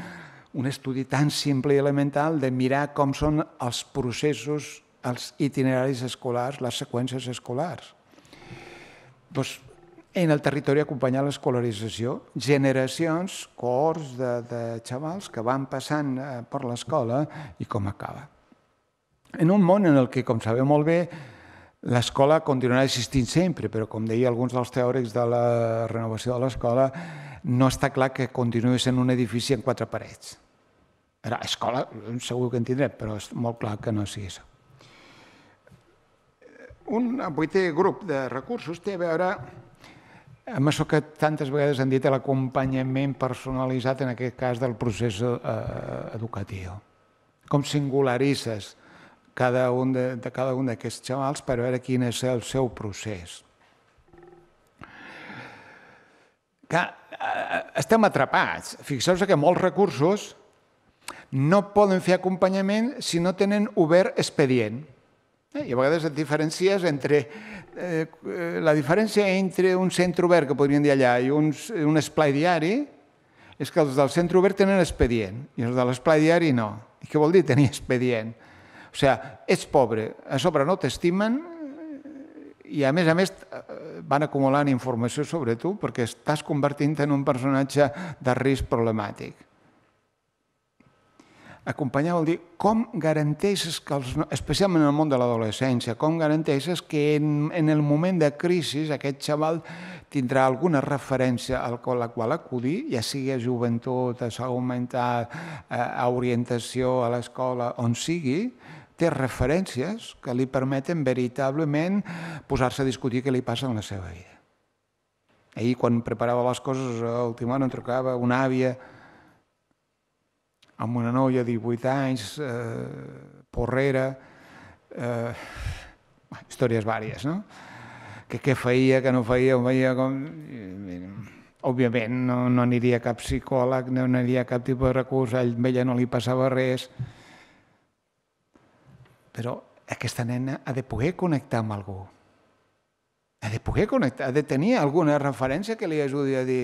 un estudi tan simple i elemental de mirar com són els processos, els itineraris escolars, les seqüències escolars. Doncs en el territori acompanyar l'escolarització, generacions, cohorts de, de xavals que van passant eh, per l'escola i com acaba. En un món en el que, com sabeu molt bé, l'escola continuarà existint sempre, però com deia alguns dels teòrics de la renovació de l'escola, no està clar que continuï sent un edifici en quatre parets. Era escola, segur que en tindrem, però és molt clar que no sigui això. Un vuitè grup de recursos té a veure amb això que tantes vegades han dit l'acompanyament personalitzat, en aquest cas del procés eh, educatiu. Com singularitzes cada un de, de cada un d'aquests xavals per veure quin és el seu procés. Que, eh, estem atrapats. Fixeu-vos que molts recursos no poden fer acompanyament si no tenen obert expedient. Eh? I a vegades et diferencies entre eh, la diferència entre un centre obert, que podríem dir allà, i un, un esplai diari, és que els del centre obert tenen expedient i els de l'esplai diari no. I què vol dir tenir expedient? O sigui, ets pobre, a sobre no t'estimen i a més a més eh, van acumulant informació sobre tu perquè estàs convertint en un personatge de risc problemàtic acompanyar vol dir com garanteixes, que els, especialment en el món de l'adolescència, com garanteixes que en, en el moment de crisi aquest xaval tindrà alguna referència a la qual acudir, ja sigui a joventut, a salut a orientació, a l'escola, on sigui, té referències que li permeten veritablement posar-se a discutir què li passa en la seva vida. Ahir, quan preparava les coses, a última hora em trucava una àvia amb una noia de 18 anys, eh, porrera, eh, històries vàries, no? Que què feia, que no feia, ho veia com... Òbviament no, no aniria cap psicòleg, no aniria cap tipus de recurs, a ella no li passava res. Però aquesta nena ha de poder connectar amb algú. Ha de poder connectar, ha de tenir alguna referència que li ajudi a dir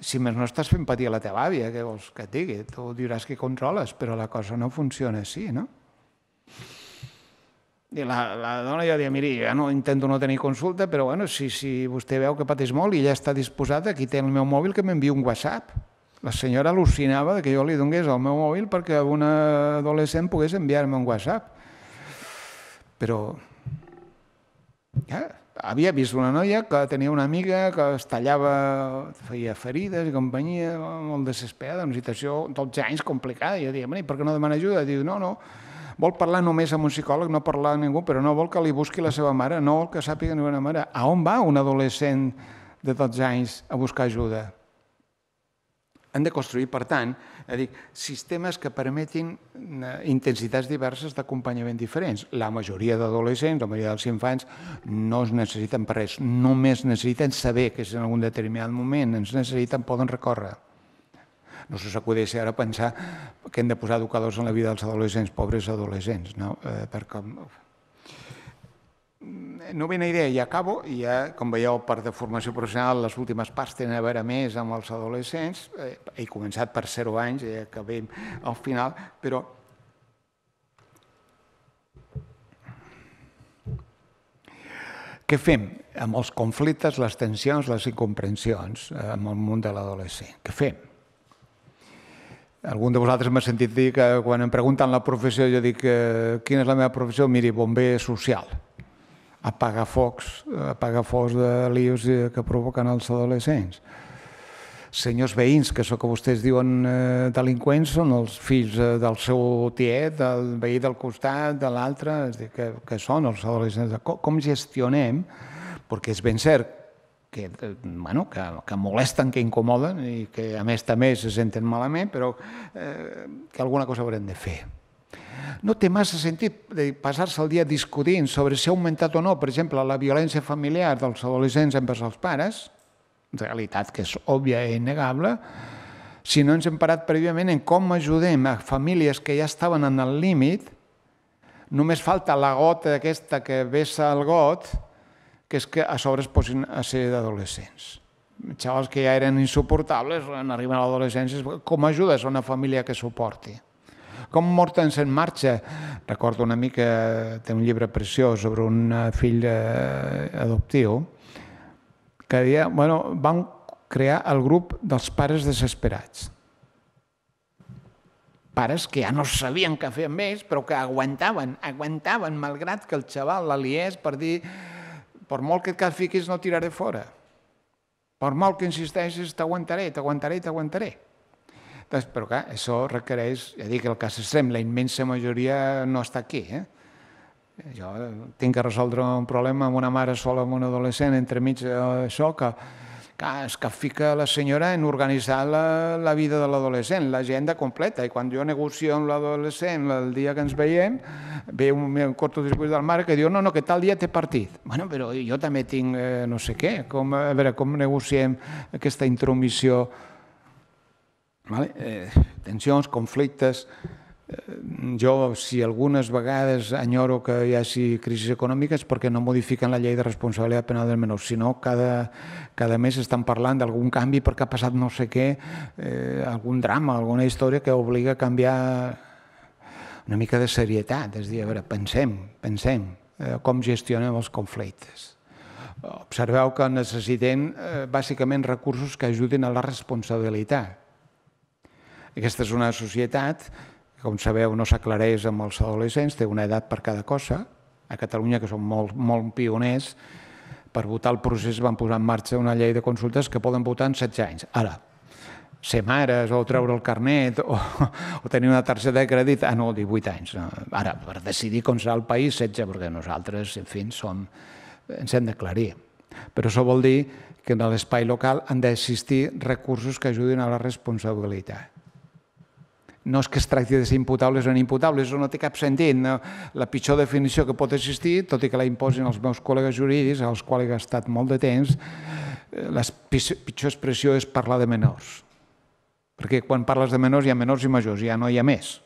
si més no estàs fent patir a la teva àvia, què vols que et digui? Tu diràs que controles, però la cosa no funciona així, no? I la, la dona ja deia, miri, ja no, intento no tenir consulta, però bueno, si, si vostè veu que pateix molt i ja està disposada, aquí té el meu mòbil que m'envia un WhatsApp. La senyora al·lucinava que jo li donés el meu mòbil perquè una adolescent pogués enviar-me un WhatsApp. Però... Ja, havia vist una noia que tenia una amiga que es tallava, feia ferides i companyia, molt desesperada, una situació 12 anys complicada. I jo diia, per què no demana ajuda? I diu, no, no, vol parlar només amb un psicòleg, no parlar amb ningú, però no vol que li busqui la seva mare, no vol que sàpiga ni una mare. A on va un adolescent de 12 anys a buscar ajuda? Hem de construir, per tant, dir, sistemes que permetin eh, intensitats diverses d'acompanyament diferents. La majoria d'adolescents, la majoria dels infants, no es necessiten per res. Només necessiten saber que és en algun determinat moment ens necessiten, poden recórrer. No se s'acudeix ara pensar que hem de posar educadors en la vida dels adolescents, pobres adolescents, no? eh, perquè no ve una idea, i acabo, i ja, com veieu, per de formació professional, les últimes parts tenen a veure més amb els adolescents, eh, he començat per 0 anys i eh, acabem al final, però què fem amb els conflictes, les tensions, les incomprensions eh, amb el món de l'adolescent? Què fem? Algun de vosaltres m'ha sentit dir que quan em pregunten la professió jo dic eh, quina és la meva professió? Miri, bomber social apagar focs, apagar focs de lius eh, que provoquen els adolescents. Senyors veïns, que això que vostès diuen eh, delinqüents, són els fills eh, del seu tiet, del veí del costat, de l'altre, és dir, que, que són els adolescents. Com, gestionem, perquè és ben cert que, que, molesten, que incomoden i que a més també se senten malament, però eh, que alguna cosa haurem de fer. No té massa sentit eh, passar-se el dia discutint sobre si ha augmentat o no, per exemple, la violència familiar dels adolescents envers els pares, realitat que és òbvia i innegable, si no ens hem parat prèviament en com ajudem a famílies que ja estaven en el límit, només falta la gota aquesta que vessa el got, que és que a sobre es posin a ser d'adolescents. Xavals que ja eren insuportables, en arriben a l'adolescència, com ajudes a una família que suporti? com Mortensen en marxa. Recordo una mica, té un llibre preciós sobre un eh, fill eh, adoptiu, que deia bueno, van crear el grup dels pares desesperats. Pares que ja no sabien què fer amb ells, però que aguantaven, aguantaven, malgrat que el xaval l'aliés per dir per molt que et fiquis no tiraré fora. Per molt que insisteixis, t'aguantaré, t'aguantaré, t'aguantaré però clar, això requereix, ja dic, el cas extrem, la immensa majoria no està aquí. Eh? Jo tinc que resoldre un problema amb una mare sola, amb un adolescent, entremig d'això, que, que es que fica la senyora en organitzar la, la vida de l'adolescent, l'agenda completa, i quan jo negocio amb l'adolescent el dia que ens veiem, ve un, un discurs del mare que diu no, no, que tal dia té partit. Bueno, però jo també tinc eh, no sé què, com, a veure com negociem aquesta intromissió Vale? Eh, tensions, conflictes... Eh, jo, si algunes vegades enyoro que hi hagi crisis econòmiques perquè no modifiquen la llei de responsabilitat penal del menor, sinó cada, cada mes estan parlant d'algun canvi perquè ha passat no sé què, eh, algun drama, alguna història que obliga a canviar una mica de serietat, és a dir, a veure, pensem, pensem eh, com gestionem els conflictes. Observeu que necessitem eh, bàsicament recursos que ajudin a la responsabilitat, aquesta és una societat que, com sabeu, no s'aclareix amb els adolescents, té una edat per cada cosa. A Catalunya, que som molt, molt pioners, per votar el procés van posar en marxa una llei de consultes que poden votar en 16 anys. Ara, ser mares o treure el carnet o, o tenir una targeta de crèdit, ah, no, 18 anys. No. Ara, per decidir com serà el país, 16, perquè nosaltres, en fi, som, ens hem d'aclarir. Però això vol dir que en l'espai local han d'existir recursos que ajudin a la responsabilitat no és que es tracti de ser imputables o inimputables, això no té cap sentit. No? La pitjor definició que pot existir, tot i que la imposin els meus col·legues jurídics, als quals he gastat molt de temps, eh, la pitjor expressió és parlar de menors. Perquè quan parles de menors hi ha menors i majors, ja no hi ha més.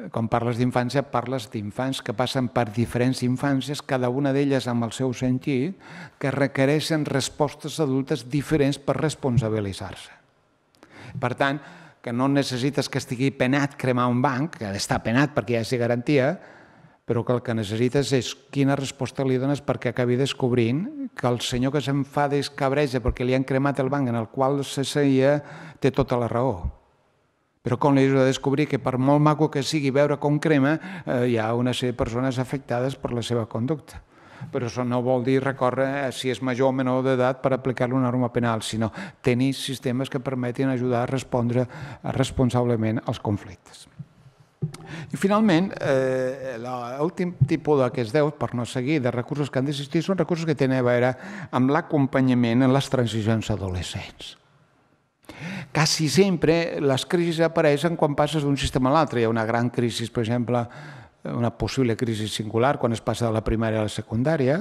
Eh, quan parles d'infància, parles d'infants que passen per diferents infàncies, cada una d'elles amb el seu sentit, que requereixen respostes adultes diferents per responsabilitzar-se. Per tant, que no necessites que estigui penat cremar un banc, que ha d'estar penat perquè hi hagi garantia, però que el que necessites és quina resposta li dones perquè acabi descobrint que el senyor que s'enfada i es cabreja perquè li han cremat el banc en el qual se seia té tota la raó. Però com li de descobrir que per molt maco que sigui veure com crema, eh, hi ha una sèrie de persones afectades per la seva conducta però això no vol dir recórrer a eh, si és major o menor d'edat per aplicar-li una norma penal, sinó tenir sistemes que permetin ajudar a respondre responsablement als conflictes. I finalment, eh, l'últim tipus d'aquests 10, per no seguir, de recursos que han d'existir, són recursos que tenen a veure amb l'acompanyament en les transicions adolescents. Quasi sempre les crisis apareixen quan passes d'un sistema a l'altre. Hi ha una gran crisi, per exemple, una possible crisi singular quan es passa de la primària a la secundària,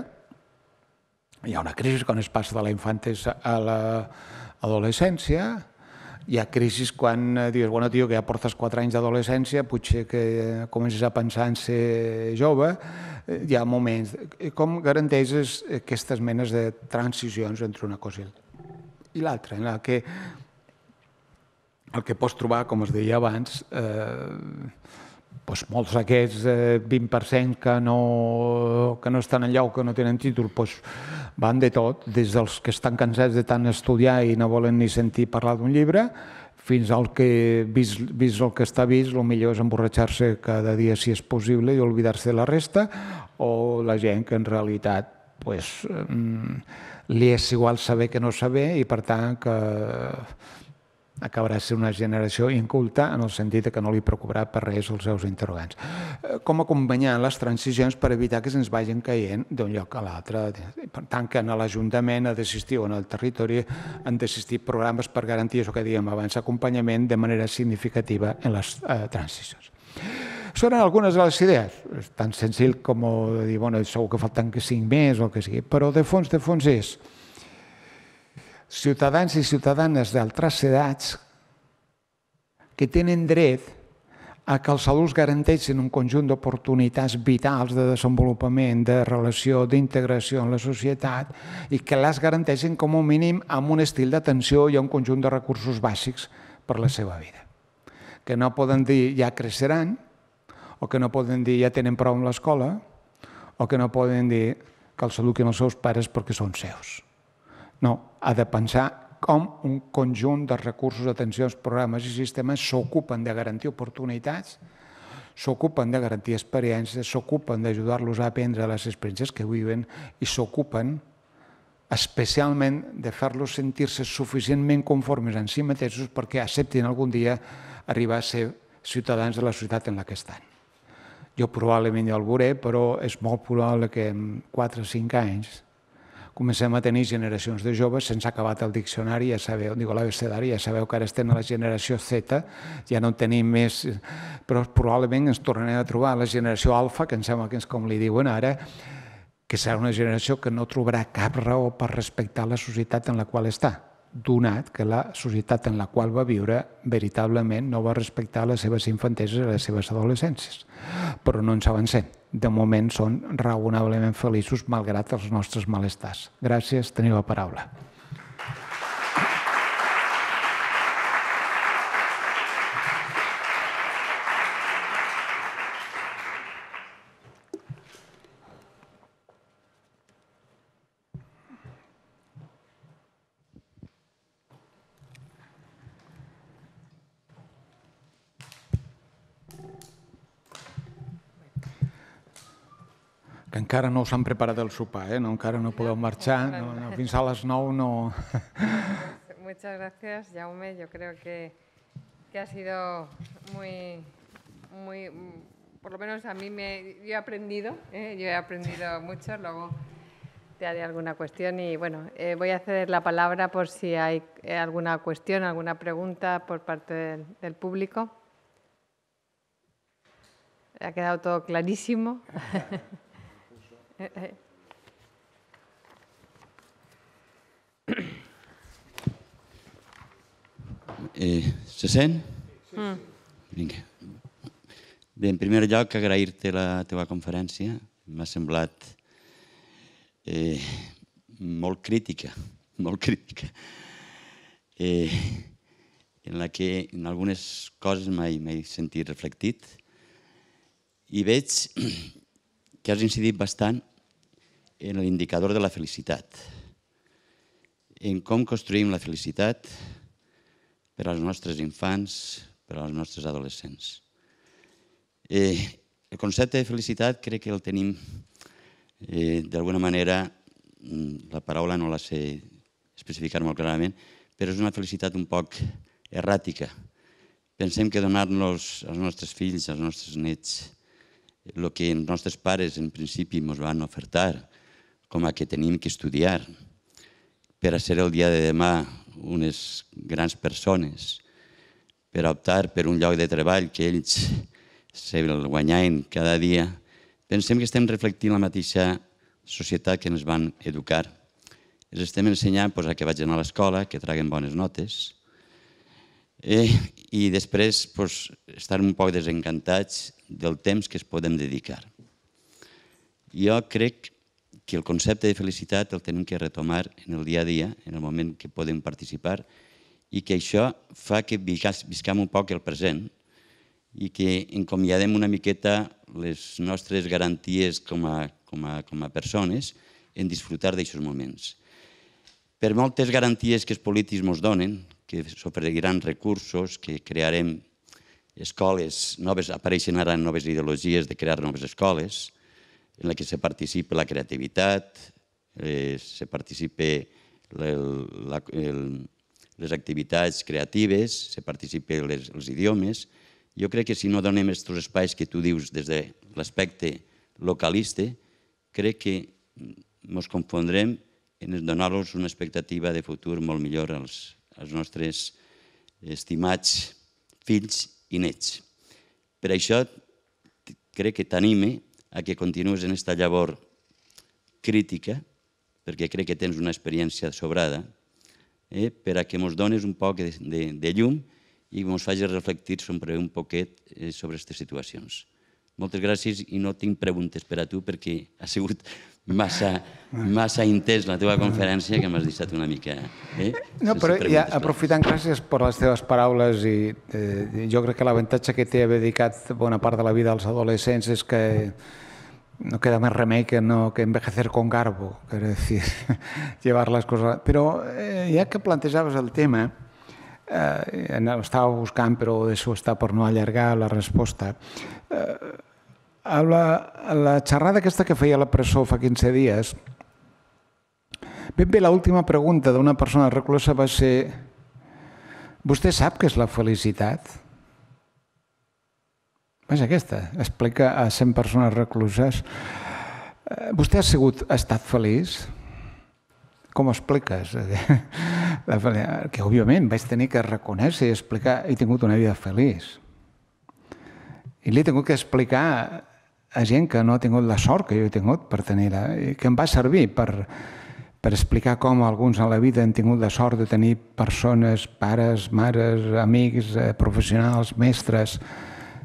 hi ha una crisi quan es passa de la infantesa a l'adolescència, hi ha crisi quan eh, dius, bueno, tio, que ja portes 4 anys d'adolescència, potser que eh, comences a pensar en ser jove, eh, hi ha moments... Com garanteixes aquestes menes de transicions entre una cosa i l'altra, en la que el que pots trobar, com es deia abans, eh, doncs molts d'aquests eh, 20% que no, que no estan enllà o que no tenen títol doncs van de tot, des dels que estan cansats de tant estudiar i no volen ni sentir parlar d'un llibre, fins al que, vist, vist el que està vist, el millor és emborratxar-se cada dia si és possible i oblidar-se de la resta, o la gent que en realitat pues, doncs, mm, li és igual saber que no saber i per tant que acabarà sent una generació inculta en el sentit que no li preocuparà per res els seus interrogants. Eh, com acompanyar les transicions per evitar que se'ns vagin caient d'un lloc a l'altre. Per tant, que en l'Ajuntament ha d'assistir o en el territori han d'assistir programes per garantir això que diem abans, acompanyament de manera significativa en les eh, transicions. Són algunes de les idees, tan senzill com dir, bueno, segur que falten que cinc més o que sigui, però de fons, de fons és ciutadans i ciutadanes d'altres edats que tenen dret a que els adults garanteixin un conjunt d'oportunitats vitals de desenvolupament, de relació, d'integració en la societat i que les garanteixin com a mínim amb un estil d'atenció i un conjunt de recursos bàsics per la seva vida. Que no poden dir ja creixeran, o que no poden dir ja tenen prou amb l'escola, o que no poden dir que els eduquin els seus pares perquè són seus. No, ha de pensar com un conjunt de recursos, atencions, programes i sistemes s'ocupen de garantir oportunitats, s'ocupen de garantir experiències, s'ocupen d'ajudar-los a aprendre les experiències que viuen i s'ocupen especialment de fer-los sentir-se suficientment conformes en si mateixos perquè acceptin algun dia arribar a ser ciutadans de la societat en la que estan. Jo probablement ja el veuré, però és molt probable que en 4 o 5 anys comencem a tenir generacions de joves sense acabat el diccionari, ja sabeu, digo l'abecedari, ja sabeu que ara estem a la generació Z, ja no tenim més, però probablement ens tornarem a trobar a la generació alfa, que em sembla que és com li diuen ara, que serà una generació que no trobarà cap raó per respectar la societat en la qual està donat que la societat en la qual va viure veritablement no va respectar les seves infanteses i les seves adolescències. Però no ens avancem. De moment són raonablement feliços malgrat els nostres malestars. Gràcies, teniu la paraula. Encara no os han preparado el sopa, eh? no, encara no podeu marxar, no, no, no... Muchas gracias, Jaume. Yo creo que, ha sido muy, muy, por lo menos a mí me, yo he aprendido, eh, yo he aprendido mucho, luego te haré alguna cuestión y bueno, eh, voy a ceder la palabra por si hay eh, alguna cuestión, alguna pregunta por parte del, del público. Ha quedado todo clarísimo. Eh, se sent? Mm. Vinga. Bé, en primer lloc, agrair-te la teva conferència. M'ha semblat eh, molt crítica, molt crítica, eh, en la que en algunes coses m'he sentit reflectit i veig que has incidit bastant en l'indicador de la felicitat, en com construïm la felicitat per als nostres infants, per als nostres adolescents. Eh, el concepte de felicitat crec que el tenim eh, d'alguna manera, mm, la paraula no la sé especificar molt clarament, però és una felicitat un poc erràtica. Pensem que donar-nos als nostres fills, als nostres nets, el que els nostres pares en principi ens van ofertar, com a que tenim que estudiar per a ser el dia de demà unes grans persones, per a optar per un lloc de treball que ells se el guanyaven cada dia, pensem que estem reflectint la mateixa societat que ens van educar. Els estem ensenyant doncs, a que vagin a l'escola, que traguen bones notes, eh, i després pues, estar un poc desencantats del temps que es podem dedicar. Jo crec que el concepte de felicitat el tenim que retomar en el dia a dia, en el moment que podem participar, i que això fa que viscam un poc el present i que encomiadem una miqueta les nostres garanties com a, com a, com a persones en disfrutar d'aixòs moments. Per moltes garanties que els polítics ens donen, que s'oferiran recursos, que crearem escoles noves, apareixen ara noves ideologies de crear noves escoles, en la que se participa la creativitat, eh, se participa el, la, el, les activitats creatives, se participa les, els idiomes. Jo crec que si no donem aquests espais que tu dius des de l'aspecte localista, crec que ens confondrem en donar-los una expectativa de futur molt millor als, als nostres eh, estimats fills i nets. Per això crec que t'anime a que continues en aquesta llavor crítica, perquè crec que tens una experiència sobrada, eh, per a que ens dones un poc de, de, de llum i ens facis reflectir sobre un poquet eh, sobre aquestes situacions. Moltes gràcies i no tinc preguntes per a tu perquè ha sigut massa, massa intens la teva conferència que m'has deixat una mica... Eh? No, però ja, aprofitant, gràcies per les teves paraules i eh, jo crec que l'avantatge que té haver dedicat bona part de la vida als adolescents és que no queda més remei que, no, que envejecer con garbo, és dir, llevar les coses... Però eh, ja que plantejaves el tema, eh, estava buscant, però això està per no allargar la resposta, eh, la, la xerrada aquesta que feia la presó fa 15 dies, ben bé l'última pregunta d'una persona reclusa va ser «Vostè sap què és la felicitat?» És aquesta, explica a 100 persones recluses. Eh, vostè ha sigut, ha estat feliç? Com ho expliques? que, òbviament, vaig tenir que reconèixer i explicar he tingut una vida feliç. I li he tingut que explicar a gent que no ha tingut la sort que jo he tingut per tenir-la, eh, que em va servir per, per explicar com alguns a la vida han tingut la sort de tenir persones, pares, mares, amics, eh, professionals, mestres,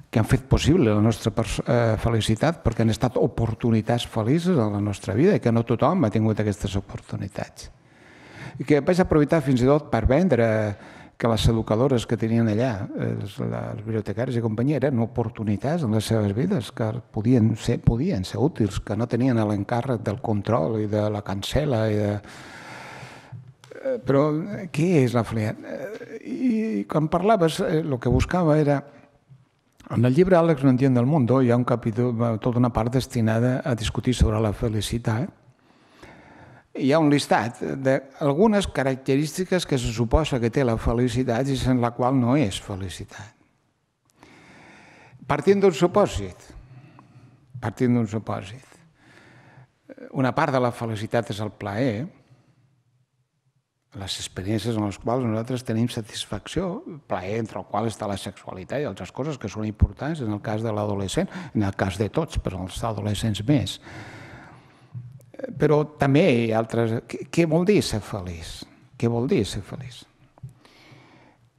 que han fet possible la nostra eh, felicitat perquè han estat oportunitats felices a la nostra vida i que no tothom ha tingut aquestes oportunitats. I que vaig aprofitar fins i tot per vendre eh, que les educadores que tenien allà, eh, els, les bibliotecaris i companyia, eren oportunitats en les seves vides que podien ser, podien ser útils, que no tenien l'encàrrec del control i de la cancela. i de... Eh, però eh, què és la FLEA? I quan parlaves, el que buscava era... En el llibre Àlex no entén del món, hi ha un capítol, tota una part destinada a discutir sobre la felicitat, hi ha un listat d'algunes característiques que se suposa que té la felicitat i sense la qual no és felicitat. Partint d'un supòsit, partint d'un supòsit, una part de la felicitat és el plaer, les experiències en les quals nosaltres tenim satisfacció, plaer entre el qual està la sexualitat i altres coses que són importants en el cas de l'adolescent, en el cas de tots, però en els adolescents més. Però també hi ha altres... Què, què vol dir ser feliç? Què vol dir ser feliç?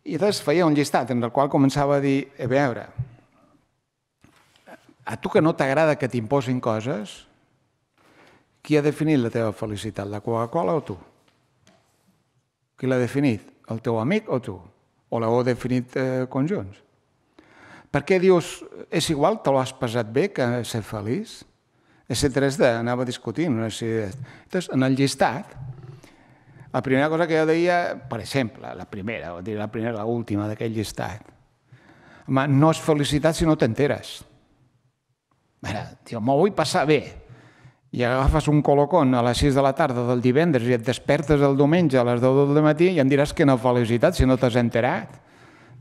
I llavors feia un llistat en el qual començava a dir, a veure, a tu que no t'agrada que t'imposin coses, qui ha definit la teva felicitat, la Coca-Cola o tu? Qui l'ha definit? El teu amic o tu? O l'heu definit eh, conjunts? Per què dius, és igual, te l'has passat bé que ser feliç? S3D, anava discutint una Llavors, en el llistat, la primera cosa que jo deia, per exemple, la primera, o la primera, l'última d'aquest llistat, home, no és felicitat si no t'enteres. Mira, tio, m'ho vull passar bé. I agafes un colocón a les 6 de la tarda del divendres i et despertes el diumenge a les 10 del matí i em diràs que no felicitat si no t'has enterat.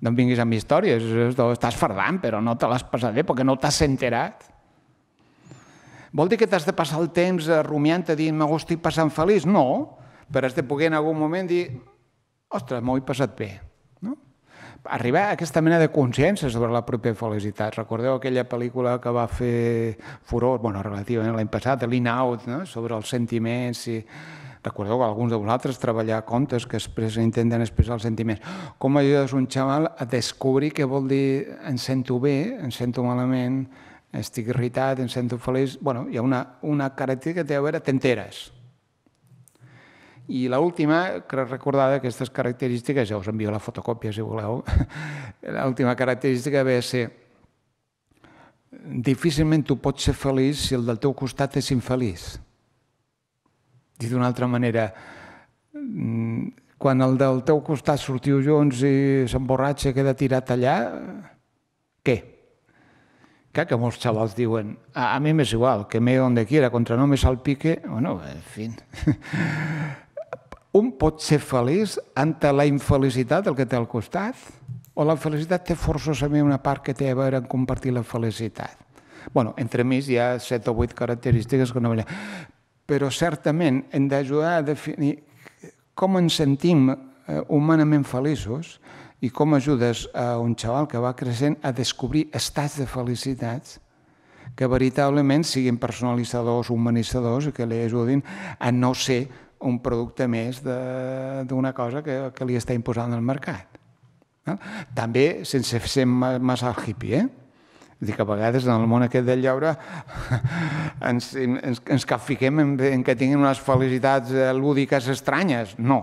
No em vinguis amb històries, estàs fardant, però no te l'has passat bé perquè no t'has enterat. Vol dir que t'has de passar el temps eh, rumiant, dient, m'ho estic passant feliç? No, però has de poder en algun moment dir, ostres, m'ho he passat bé. No? Arribar a aquesta mena de consciència sobre la pròpia felicitat. Recordeu aquella pel·lícula que va fer furor, bueno, relativament eh, l'any passat, Lean Out, no? sobre els sentiments i... Recordeu que alguns de vosaltres treballar contes que després intenten expressar els sentiments. Com ajudes un xaval a descobrir què vol dir em sento bé, em sento malament, estic irritat, em sento feliç... bueno, hi ha una, una característica que té a veure, t'enteres. I l'última, crec recordar d'aquestes característiques, ja us envio la fotocòpia si voleu, l'última característica ve a ser difícilment tu pots ser feliç si el del teu costat és infeliç. Dit d'una altra manera, mm, quan el del teu costat sortiu junts i s'emborratxa, queda tirat allà, què? Què? Clar que molts xavals diuen, a, a mi m'és igual, que me on de quiera, contra no me salpique, bueno, en fi. Un pot ser feliç ante la infelicitat del que té al costat, o la felicitat té forçosament una part que té a veure amb compartir la felicitat. bueno, entre més hi ha set o vuit característiques que no veiem. Però certament hem d'ajudar a definir com ens sentim eh, humanament feliços i com ajudes a un xaval que va creixent a descobrir estats de felicitat que veritablement siguin personalitzadors, humanitzadors i que li ajudin a no ser un producte més d'una cosa que, que li està imposant el mercat. No? També sense ser massa hippie, eh? Vull dir que a vegades en el món aquest del lleure ens, ens, ens capfiquem en, en que tinguin unes felicitats eh, lúdiques estranyes. No,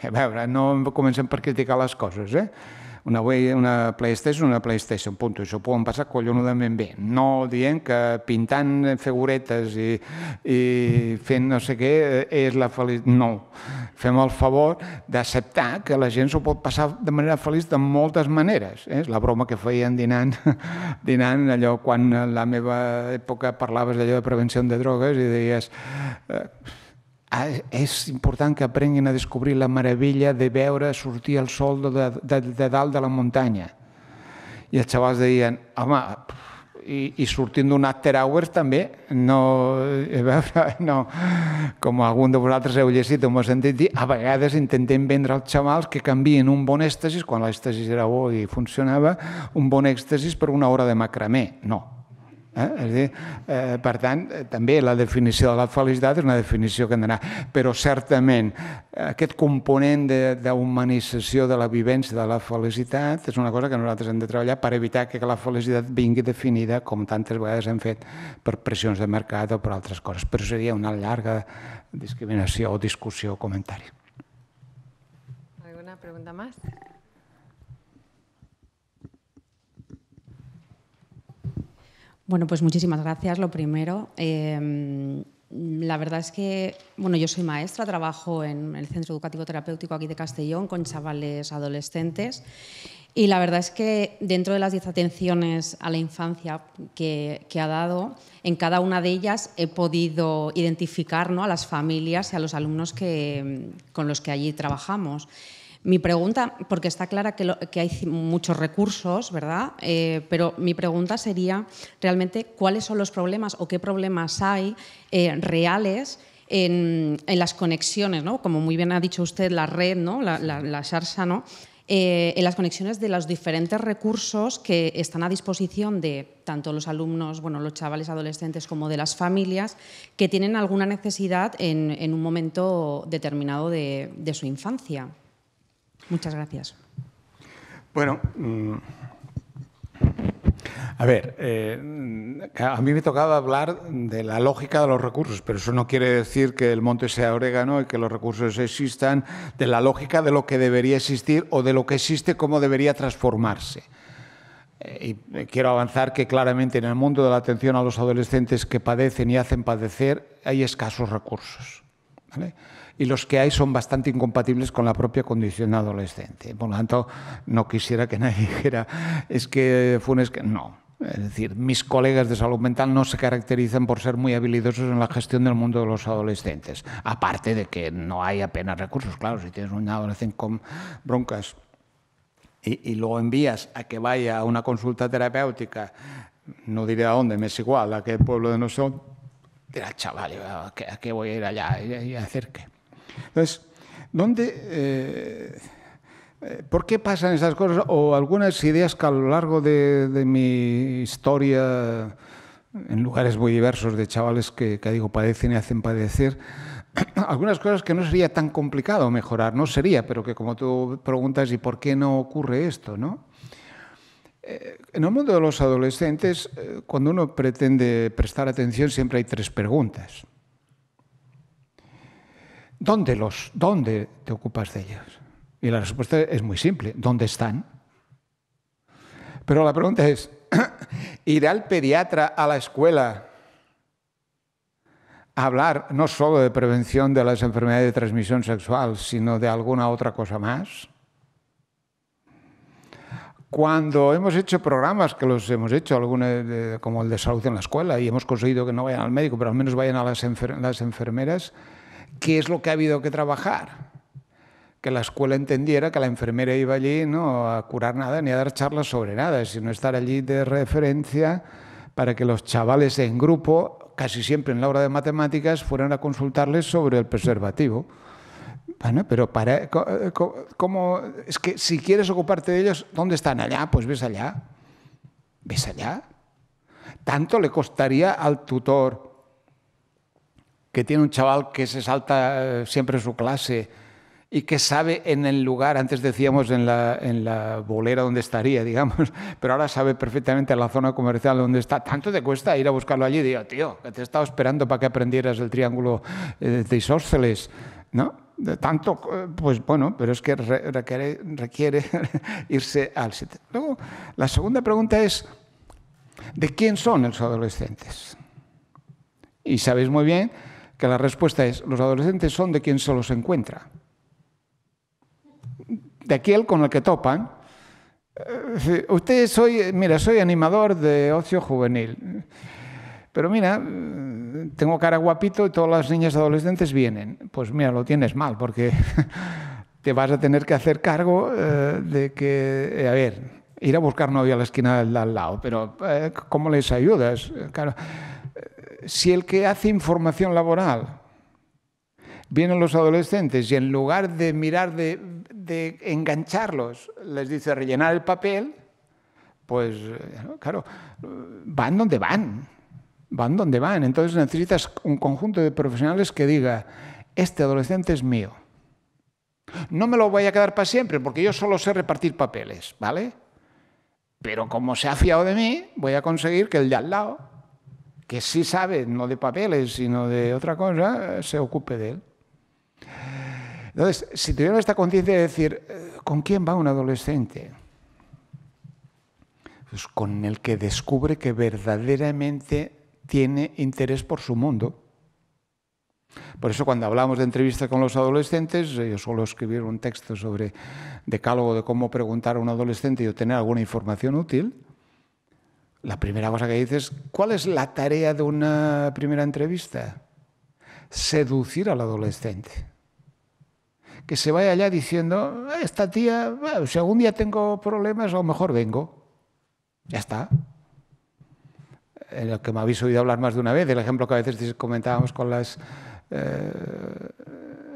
a veure, no comencem per criticar les coses, eh? Una, Wii, una PlayStation, una PlayStation, punt. Això ho poden passar collonudament bé. No dient que pintant figuretes i, i fent no sé què eh, és la feliç... No. Fem el favor d'acceptar que la gent s'ho pot passar de manera feliç de moltes maneres. Eh? És eh? la broma que feien dinant, dinant allò quan la meva època parlaves d'allò de prevenció de drogues i deies... Eh, Ah, és important que aprenguin a descobrir la meravella de veure sortir el sol de, de, de dalt de la muntanya. I els xavals deien, home, i, i sortint d'un after hours també, no, eh, no, com algun de vosaltres heu llegit o m'ho sentit dir, a vegades intentem vendre als xavals que canvien un bon èxtasis, quan l'èxtasis era bo i funcionava, un bon èxtasis per una hora de macramé. No, Eh? dir, eh, per tant, eh, també la definició de la felicitat és una definició que hem d'anar. Però certament eh, aquest component d'humanització de, la vivència de la felicitat és una cosa que nosaltres hem de treballar per evitar que la felicitat vingui definida com tantes vegades hem fet per pressions de mercat o per altres coses. Però seria una llarga discriminació o discussió o comentari. ¿Alguna pregunta más? Bueno, pues muchísimas gracias, lo primero. Em, la verdad es que, bueno, yo soy maestra, trabajo en el Centro Educativo Terapéutico aquí de Castellón con chavales adolescentes y la verdad es que dentro de las 10 atenciones a la infancia que, que, ha dado, en cada una de ellas he podido identificar ¿no? a las familias y a los alumnos que, con los que allí trabajamos. Mi pregunta, porque está clara que, hay muchos recursos, ¿verdad? Eh, pero mi pregunta sería realmente cuáles son los problemas o qué problemas hay eh, reales en, las conexiones, ¿no? Como muy bien ha dicho usted, la red, ¿no? La, la, Sharsa, ¿no? Eh, en las conexiones de los diferentes recursos que están a disposición de tanto los alumnos, bueno, los chavales adolescentes como de las familias que tienen alguna necesidad en, un momento determinado de su infancia. Muchas gracias. Bueno, mm, a ver, eh, a mí me tocaba hablar de la lógica de los recursos, pero eso no quiere decir que el monte sea orégano y que los recursos existan, de la lógica de lo que debería existir o de lo que existe, cómo debería transformarse. Eh, y eh, quiero avanzar que claramente en el mundo de la atención a los adolescentes que padecen y hacen padecer hay escasos recursos. ¿vale? y los que hay son bastante incompatibles con la propia condición adolescente. Por lo tanto, no quisiera que nadie dijera, es que Funes, que no, es decir, mis colegas de salud mental no se caracterizan por ser muy habilidosos en la gestión del mundo de los adolescentes, aparte de que no hay apenas recursos. Claro, si tienes un adolescente con broncas y, lo envías a que vaya a una consulta terapéutica, no diré a dónde, me es igual, a qué pueblo de nosotros, dirá, chaval, ¿a qué, voy a ir allá? ¿Y, y hacer qué? Entonces, ¿dónde, eh, eh, ¿por qué pasan esas cosas? O algunas ideas que a lo largo de, mi historia, en lugares muy diversos de chavales que, digo, padecen y hacen padecer, algunas cosas que no sería tan complicado mejorar, no sería, pero que como tú preguntas, ¿y por qué no ocurre esto? ¿no? Eh, en el mundo de los adolescentes, cuando uno pretende prestar atención, siempre hay tres preguntas. ¿Dónde, los, ¿Dónde te ocupas de ellos? Y la respuesta es muy simple, ¿dónde están? Pero la pregunta es, ¿ir al pediatra a la escuela a hablar no solo de prevención de las enfermedades de transmisión sexual, sino de alguna otra cosa más? Cuando hemos hecho programas, que los hemos hecho, como el de salud en la escuela, y hemos conseguido que no vayan al médico, pero al menos vayan a las enfermeras, qué es lo que ha habido que trabajar. Que la escuela entendiera que la enfermera iba allí no a curar nada ni a dar charlas sobre nada, sino estar allí de referencia para que los chavales en grupo, casi siempre en la hora de matemáticas, fueran a consultarles sobre el preservativo. Bueno, pero para, eh, ¿cómo? Es que si quieres ocuparte de ellos, ¿dónde están? Allá, pues ves allá. ¿Ves allá? ¿Tanto le costaría al tutor que tiene un chaval que se salta eh, siempre su clase y que sabe en el lugar, antes decíamos en la, en la bolera donde estaría, digamos, pero ahora sabe perfectamente la zona comercial donde está. Tanto te cuesta ir a buscarlo allí y digo, tío, que te he estado esperando para que aprendieras el triángulo eh, de isósceles, ¿no? tanto, eh, pues bueno, pero es que requiere, irse al sitio. Luego, la segunda pregunta es, ¿de quién son los adolescentes? Y sabéis muy bien que la respuesta es, los adolescentes son de quien se encuentra. De aquel con el que topan. Eh, usted soy, mira, soy animador de ocio juvenil. Pero mira, tengo cara guapito y todas las niñas adolescentes vienen. Pues mira, lo tienes mal porque te vas a tener que hacer cargo eh, de que, eh, a ver, ir a buscar novia a la esquina del, lado, pero ¿cómo les ayudas? Claro, si el que hace información laboral vienen los adolescentes y en lugar de mirar de, de engancharlos, les dice rellenar el papel, pues eh, claro, van donde van, van donde van. Entonces necesitas un conjunto de profesionales que diga, este adolescente es mío. No me lo voy a quedar para siempre porque yo solo sé repartir papeles, ¿vale? Pero como se ha fiado de mí, voy a conseguir que el de al lado que sí sabe, no de papeles, sino de otra cosa, se ocupe de él. Entonces, si tuviera esta conciencia de decir, eh, ¿con quién va un adolescente? Pues con el que descubre que verdaderamente tiene interés por su mundo. Por eso cuando hablamos de entrevistas con los adolescentes, eh, yo suelo escribir un texto sobre decálogo de cómo preguntar a un adolescente y obtener alguna información útil la primera cosa que dices, ¿cuál es la tarea de una primera entrevista? Seducir al adolescente. Que se vaya allá diciendo, esta tía, si algún día tengo problemas, a lo mejor vengo. Ya está. En lo que me habéis oído hablar más de una vez, el ejemplo que a veces comentábamos con las eh,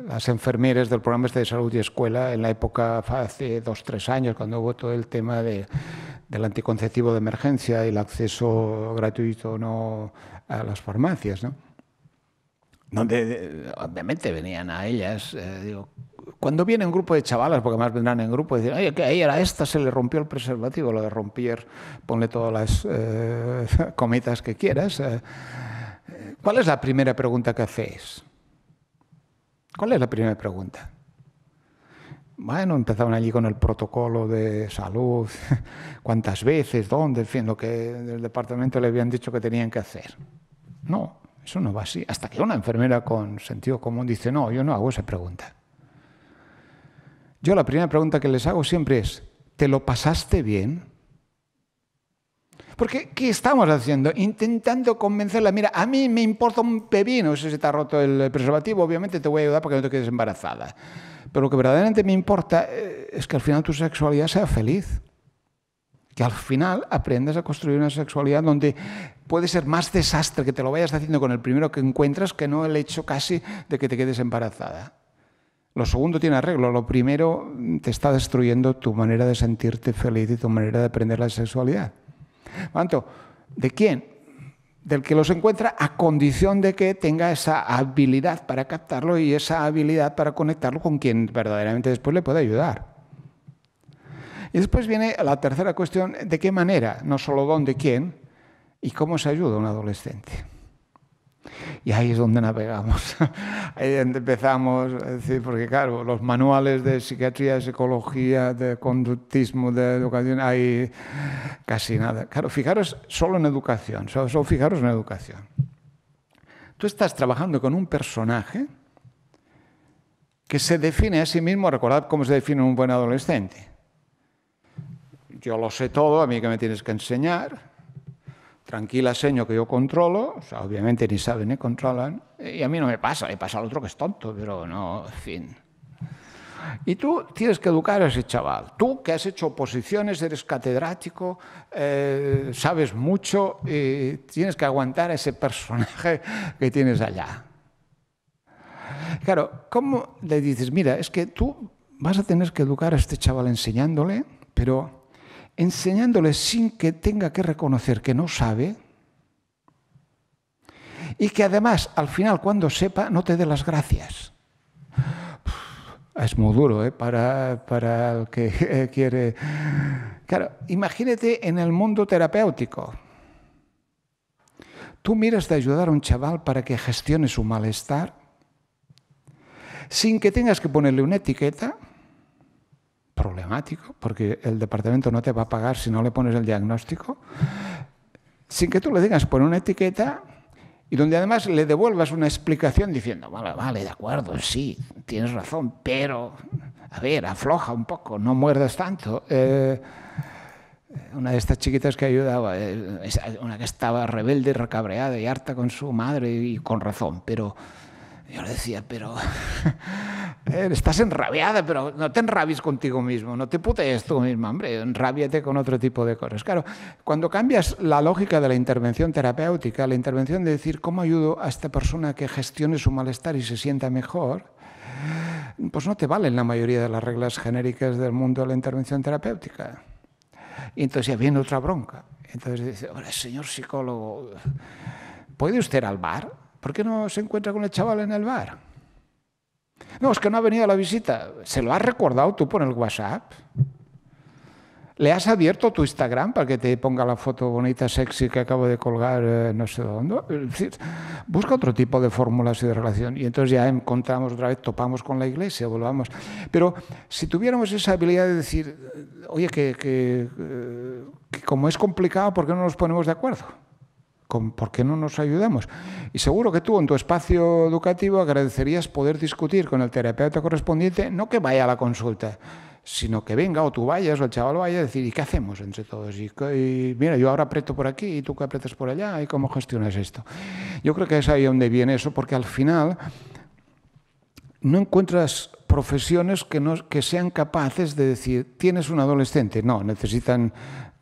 las enfermeras del programa este de salud y escuela en la época hace dos, tres años, cuando hubo todo el tema del anticonceptivo de emergencia y el acceso gratuito no a las farmacias, Donde eh, obviamente venían a ellas, eh, digo, cuando viene un grupo de chavalas, porque más vendrán en grupo, dicen, ay que ahí era esta, se le rompió el preservativo, lo de romper, ponle todas las eh, cometas que quieras. ¿Cuál es la primera pregunta que hacéis? ¿Cuál es la primera pregunta? Bueno, empezaron allí con el protocolo de salud, cuántas veces, dónde, en fin, lo que el departamento le habían dicho que tenían que hacer. No, eso no va así. Hasta que una enfermera con sentido común dice, no, yo no hago esa pregunta. Yo la primera pregunta que les hago siempre es, ¿te lo pasaste bien? Porque, ¿qué estamos haciendo? Intentando convencerla, mira, a mí me importa un pepino si se te ha roto el preservativo, obviamente te voy a ayudar para que no te quedes embarazada. Pero lo que verdaderamente me importa eh, es que al final tu sexualidad sea feliz. Que al final aprendas a construir una sexualidad donde puede ser más desastre que te lo vayas haciendo con el primero que encuentras que no el hecho casi de que te quedes embarazada. Lo segundo tiene arreglo, lo primero mm, te está destruyendo tu manera de sentirte feliz y tu manera de aprender la sexualidad. ¿de quién? Del que los encuentra a condición de que tenga esa habilidad para captarlo y esa habilidad para conectarlo con quien verdaderamente después le puede ayudar. Y después viene la tercera cuestión, ¿de qué manera? No solo dónde, quién y cómo se ayuda a un adolescente. Y ahí es donde navegamos. ahí empezamos, es decir, porque claro, los manuales de psiquiatría, de psicología, de conductismo, de educación, hay casi nada. Claro, fijaros solo en educación, solo, solo fijaros en educación. Tú estás trabajando con un personaje que se define a sí mismo, recordad cómo se define un buen adolescente. Yo lo sé todo, a mí que me tienes que enseñar tranquila seño que yo controlo, o sea, obviamente ni saben ni controlan, y a mí no me pasa, le pasa al otro que es tonto, pero no, en fin. Y tú tienes que educar a ese chaval. Tú que has hecho oposiciones, eres catedrático, eh, sabes mucho y tienes que aguantar a ese personaje que tienes allá. Claro, ¿cómo le dices, mira, es que tú vas a tener que educar a este chaval enseñándole, pero enseñándole sin que tenga que reconocer que no sabe y que además al final cuando sepa no te dé las gracias. Es muy duro ¿eh? para, el que eh, quiere... Claro, imagínate en el mundo terapéutico. Tú miras de ayudar a un chaval para que gestione su malestar sin que tengas que ponerle una etiqueta problemático, porque el departamento no te va a pagar si no le pones el diagnóstico, sin que tú le digas, pon una etiqueta y donde además le devuelvas una explicación diciendo, vale, vale, de acuerdo, sí, tienes razón, pero, a ver, afloja un poco, no muerdas tanto. Eh, una de estas chiquitas que ayudaba, eh, una que estaba rebelde, recabreada y harta con su madre y con razón, pero yo le decía, pero eh, estás enrabiada, pero no te enrabies contigo mismo, no te putees tú mismo, hombre, enrabiate con otro tipo de cosas. Claro, cuando cambias la lógica de la intervención terapéutica, la intervención de decir, ¿cómo ayudo a esta persona que gestione su malestar y se sienta mejor? Pues no te valen la mayoría de las reglas genéricas del mundo de la intervención terapéutica. Y entonces ya viene otra bronca. Entonces dice, señor psicólogo, ¿puede usted al bar? ¿Por qué no se encuentra con el chaval en el bar? No, es que no ha venido a la visita. ¿Se lo has recordado tú por el WhatsApp? ¿Le has abierto tu Instagram para que te ponga la foto bonita, sexy que acabo de colgar eh, no sé dónde? Busca otro tipo de fórmulas y de relación. Y entonces ya encontramos otra vez, topamos con la iglesia, volvamos. Pero si tuviéramos esa habilidad de decir, eh, oye, eh, que como es complicado, ¿por qué no nos ponemos de acuerdo? ¿Por qué no nos ayudamos? Y seguro que tú en tu espacio educativo agradecerías poder discutir con el terapeuta correspondiente, no que vaya a la consulta, sino que venga o tú vayas o el chaval vaya a decir, ¿y qué hacemos entre todos? Y, mira, yo ahora aprieto por aquí y tú que aprietas por allá y cómo gestionas esto. Yo creo que es ahí donde viene eso, porque al final no encuentras profesiones que, que sean capaces de decir, tienes un adolescente, no, necesitan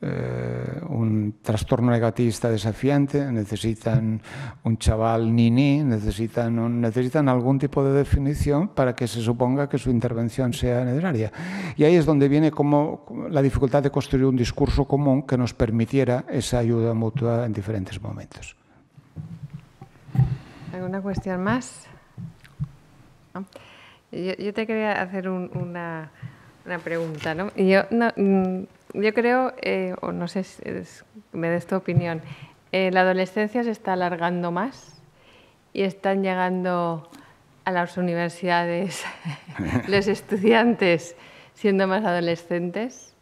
eh, un trastorno negativista desafiante, necesitan un chaval nini necesitan, un, necesitan algún tipo de definición para que se suponga que su intervención sea necesaria. Y ahí es donde viene como la dificultad de construir un discurso común que nos permitiera esa ayuda mutua en diferentes momentos. ¿Alguna cuestión más? Yo, te quería hacer una, pregunta. ¿no? Yo no, mm, yo creo, eh, o no sé si me des tu opinión, eh, la adolescencia se está alargando más y están llegando a las universidades los estudiantes siendo más adolescentes,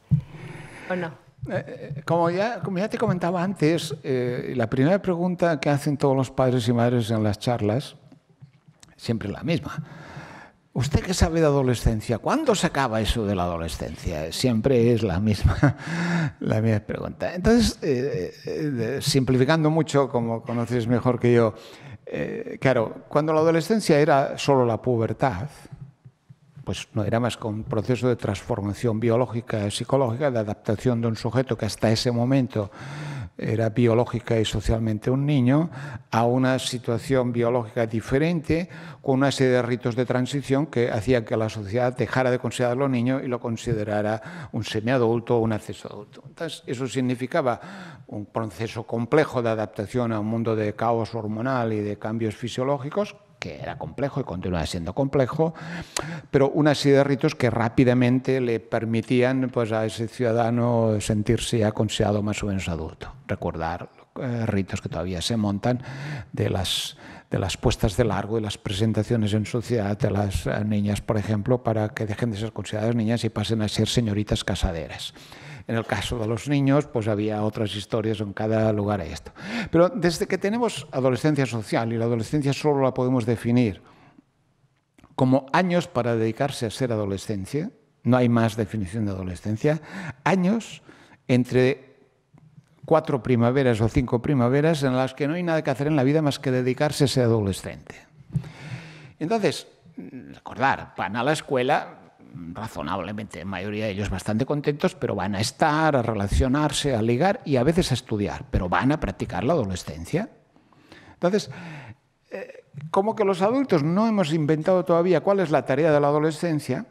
¿o no? Eh, como, ya, como ya, te comentaba antes, la primera pregunta que hacen todos los padres y madres en las charlas siempre la misma. Usted que sabe de adolescencia, ¿cuándo se acaba eso de la adolescencia? Siempre es la misma, la misma pregunta. Entonces, eh, eh, simplificando mucho, como conoces mejor que yo, eh, claro, cuando la adolescencia era solo la pubertad, pues no era más que un proceso de transformación biológica, psicológica, de adaptación de un sujeto que hasta ese momento era biológica y socialmente un niño, a una situación biológica diferente, con una serie de ritos de transición que hacían que la sociedad dejara de considerarlo niño y lo considerara un semiadulto o un acceso adulto. Entonces, eso significaba un proceso complejo de adaptación a un mundo de caos hormonal y de cambios fisiológicos que era complejo y continúa siendo complejo, pero una serie de ritos que rápidamente le permitían pues, a ese ciudadano sentirse ya más o menos adulto, recordar eh, ritos que todavía se montan de las de las puestas de largo y las presentaciones en sociedad de las eh, niñas, por ejemplo, para que dejen de ser consideradas niñas y pasen a ser señoritas casaderas. En el caso de los niños, pues había otras historias en cada lugar a esto. Pero desde que tenemos adolescencia social, y la adolescencia solo la podemos definir como años para dedicarse a ser adolescencia, no hay más definición de adolescencia, años entre cuatro primaveras o cinco primaveras en las que no hay nada que hacer en la vida más que dedicarse a ser adolescente. Entonces, recordar, van a la escuela, razonablemente, la mayoría de ellos bastante contentos, pero van a estar, a relacionarse, a ligar y a veces a estudiar, pero van a practicar la adolescencia. Entonces, eh, como que los adultos no hemos inventado todavía cuál es la tarea de la adolescencia,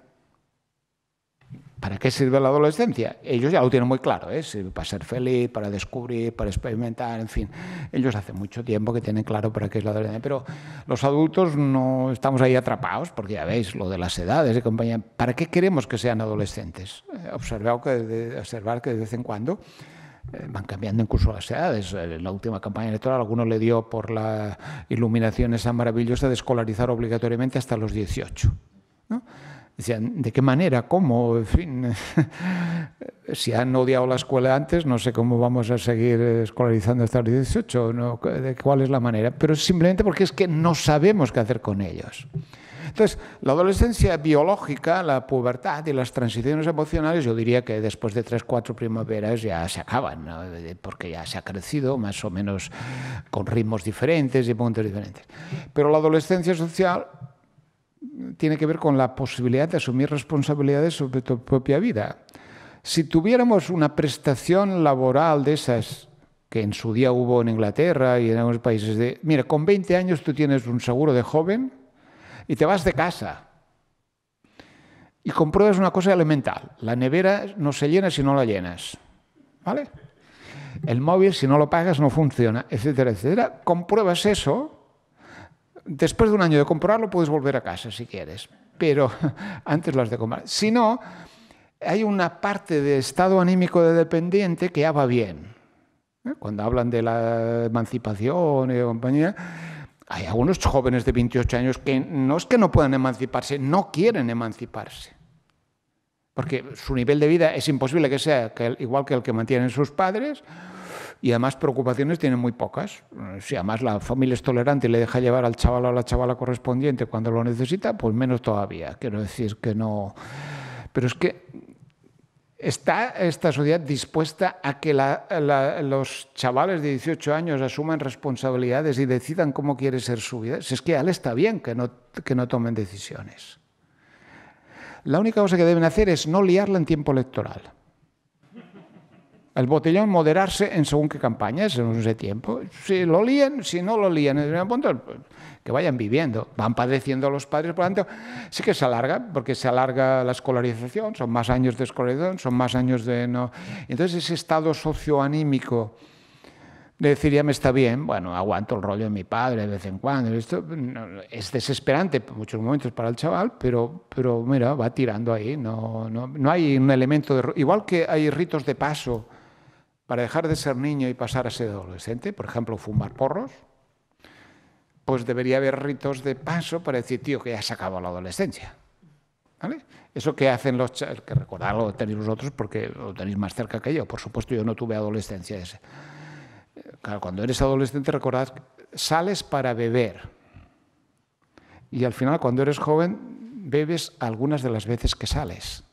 ¿Para qué sirve la adolescencia? Ellos ya lo tienen muy claro, ¿eh? para ser feliz, para descubrir, para experimentar, en fin. Ellos hace mucho tiempo que tienen claro para qué es la adolescencia, pero los adultos no estamos ahí atrapados, porque ya veis lo de las edades de compañía. ¿Para qué queremos que sean adolescentes? Eh, que observar que de vez en cuando eh, van cambiando incluso las edades. En eh, la última campaña electoral, alguno le dio por la iluminación esa maravillosa de escolarizar obligatoriamente hasta los 18. ¿no? Decían, ¿de qué manera? ¿Cómo? En fin, si han odiado la escuela antes, no sé cómo vamos a seguir escolarizando hasta los 18, ¿no? ¿De ¿cuál es la manera? Pero simplemente porque es que no sabemos qué hacer con ellos. Entonces, la adolescencia biológica, la pubertad y las transiciones emocionales, yo diría que después de tres, cuatro primaveras ya se acaban, porque ya se ha crecido más o menos con ritmos diferentes y puntos diferentes. Pero la adolescencia social tiene que ver con la posibilidad de asumir responsabilidades sobre tu propia vida. Si tuviéramos una prestación laboral de esas que en su día hubo en Inglaterra y en algunos países de, mira, con 20 años tú tienes un seguro de joven y te vas de casa y compruebas una cosa elemental, la nevera no se llena si no la llenas, ¿vale? El móvil si no lo pagas no funciona, etcétera, etcétera. Compruebas eso después de un año de comprarlo puedes volver a casa si quieres, pero antes lo has de comprar. Si no, hay una parte de estado anímico de dependiente que ya va bien. ¿eh? Cuando hablan de la emancipación y compañía, hay algunos jóvenes de 28 años que no es que no puedan emanciparse, no quieren emanciparse. Porque su nivel de vida es imposible que sea igual que el que mantienen sus padres y además preocupaciones tienen muy pocas. Eh, si además la familia es tolerante y le deja llevar al chaval o a la chavala correspondiente cuando lo necesita, pues menos todavía. Quiero decir que no... Pero es que ¿Está esta sociedad dispuesta a que los chavales de 18 años asuman responsabilidades y decidan cómo quiere ser su vida? Si es que al está bien que no, que no tomen decisiones. La única cosa que deben hacer es no liarla en tiempo electoral el botellón moderarse en según qué campañas, en ese tiempo. Si lo lían, si no lo lían, en el punto, pues, que vayan viviendo. Van padeciendo los padres, por lo tanto, sí que se alarga, porque se alarga la escolarización, son más años de escolarización, son más años de no. Entonces, ese estado socioanímico de decir ya me está bien, bueno, aguanto el rollo de mi padre de vez en cuando, esto es desesperante en muchos momentos para el chaval, pero, pero mira, va tirando ahí, no, no, no hay un elemento de... Igual que hay ritos de paso para dejar de ser niño y pasar a ser adolescente, por ejemplo, fumar porros, pues debería haber ritos de paso para decir, tío, que ya se acabado la adolescencia. Eso que hacen los chavales, que recordad, lo tenéis vosotros porque lo tenéis más cerca que yo. Por supuesto, yo no tuve adolescencia. cuando eres adolescente, recordad, sales para beber. Y al final, cuando eres joven, bebes algunas de las veces que sales.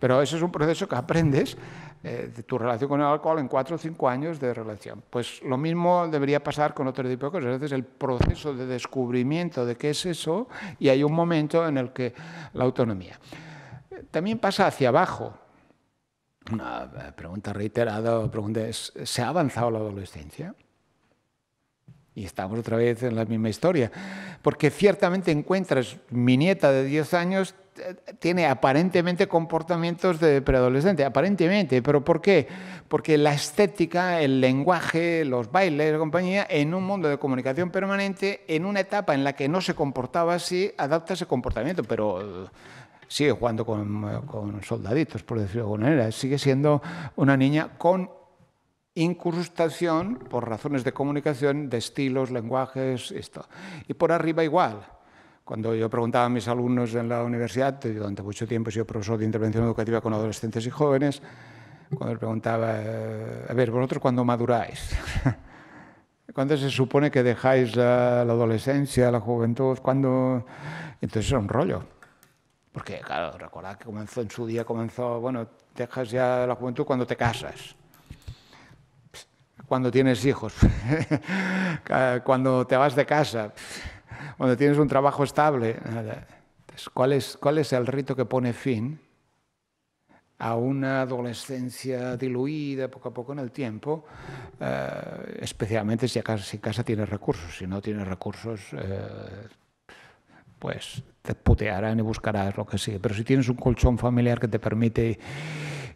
Pero eso es un proceso que aprendes eh, de tu relación con el alcohol en cuatro o cinco años de relación. Pues lo mismo debería pasar con otro tipo de cosas. es el proceso de descubrimiento de qué es eso y hay un momento en el que la autonomía. También pasa hacia abajo. Una eh, pregunta reiterada pregunta ¿se ha avanzado la adolescencia? Y estamos otra vez en la misma historia. Porque ciertamente encuentras mi nieta de 10 años tiene aparentemente comportamientos de preadolescente, aparentemente, pero ¿por qué? Porque la estética, el lenguaje, los bailes, la compañía, en un mundo de comunicación permanente, en una etapa en la que no se comportaba así, adapta ese comportamiento, pero eh, sigue jugando con, soldaditos, por decirlo de alguna manera, sigue siendo una niña con incrustación por razones de comunicación, de estilos, lenguajes, esto. Y por arriba igual cuando yo preguntaba a mis alumnos en la universidad, eh, durante mucho tiempo he sido profesor de intervención educativa con adolescentes y jóvenes, cuando les preguntaba, eh, a ver, vosotros cuando maduráis, ¿Cuándo se supone que dejáis la, adolescencia, la juventud? ¿Cuándo? Entonces era un rollo. Porque, claro, recordad que comenzó en su día, comenzó, bueno, dejas ya la juventud cuando te casas, cuando tienes hijos, cuando te vas de casa cuando tienes un trabajo estable. ¿cuál, es, ¿Cuál es el rito que pone fin a una adolescencia diluida poco a poco en el tiempo, eh, especialmente si, casa, casa tienes recursos. Si no tienes recursos, eh, pues te putearán y buscarás lo que sigue. Pero si tienes un colchón familiar que te permite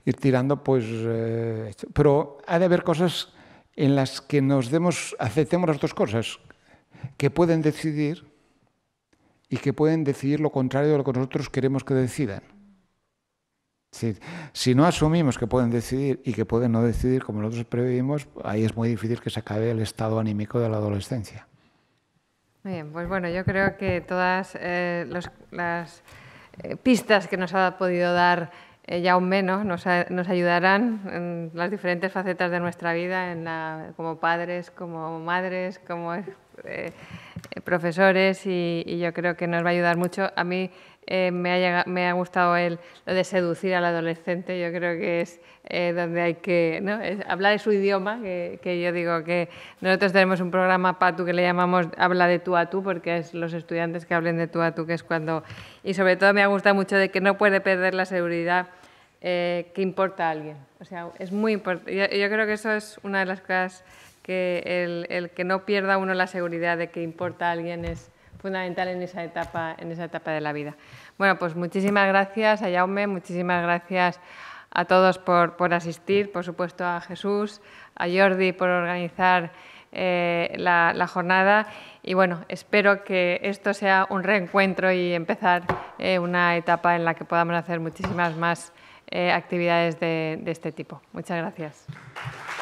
ir tirando, pues... Eh, pero ha de haber cosas en las que nos demos, aceptemos las dos cosas, que pueden decidir y que pueden decidir lo contrario de lo que nosotros queremos que decidan. Si, si no asumimos que pueden decidir y que pueden no decidir como nosotros previmos, ahí es muy difícil que se acabe el estado anímico de la adolescencia. Muy Bien, pues bueno, yo creo que todas eh, las eh, pistas que nos ha podido dar eh, ya un menos nos, ayudarán en las diferentes facetas de nuestra vida, en como padres, como madres, como eh, profesores y, yo creo que nos va a ayudar mucho. A mí eh, me, ha gustado el, lo de seducir al adolescente, yo creo que es eh, donde hay que ¿no? hablar de su idioma, que, yo digo que nosotros tenemos un programa PATU que le llamamos Habla de tú a tú, porque es los estudiantes que hablen de tú a tú, que es cuando... Y sobre todo me ha gustado mucho de que no puede perder la seguridad eh, que importa a alguien. O sea, es muy importante. yo creo que eso es una de las cosas que el, que no pierda uno la seguridad de que importa a alguien es fundamental en esa etapa, en esa etapa de la vida. Bueno, pues muchísimas gracias a Jaume, muchísimas gracias a todos por, por asistir, por supuesto a Jesús, a Jordi por organizar eh, la, jornada y bueno, espero que esto sea un reencuentro y empezar eh, una etapa en la que podamos hacer muchísimas más eh, actividades de, de, este tipo. Muchas gracias.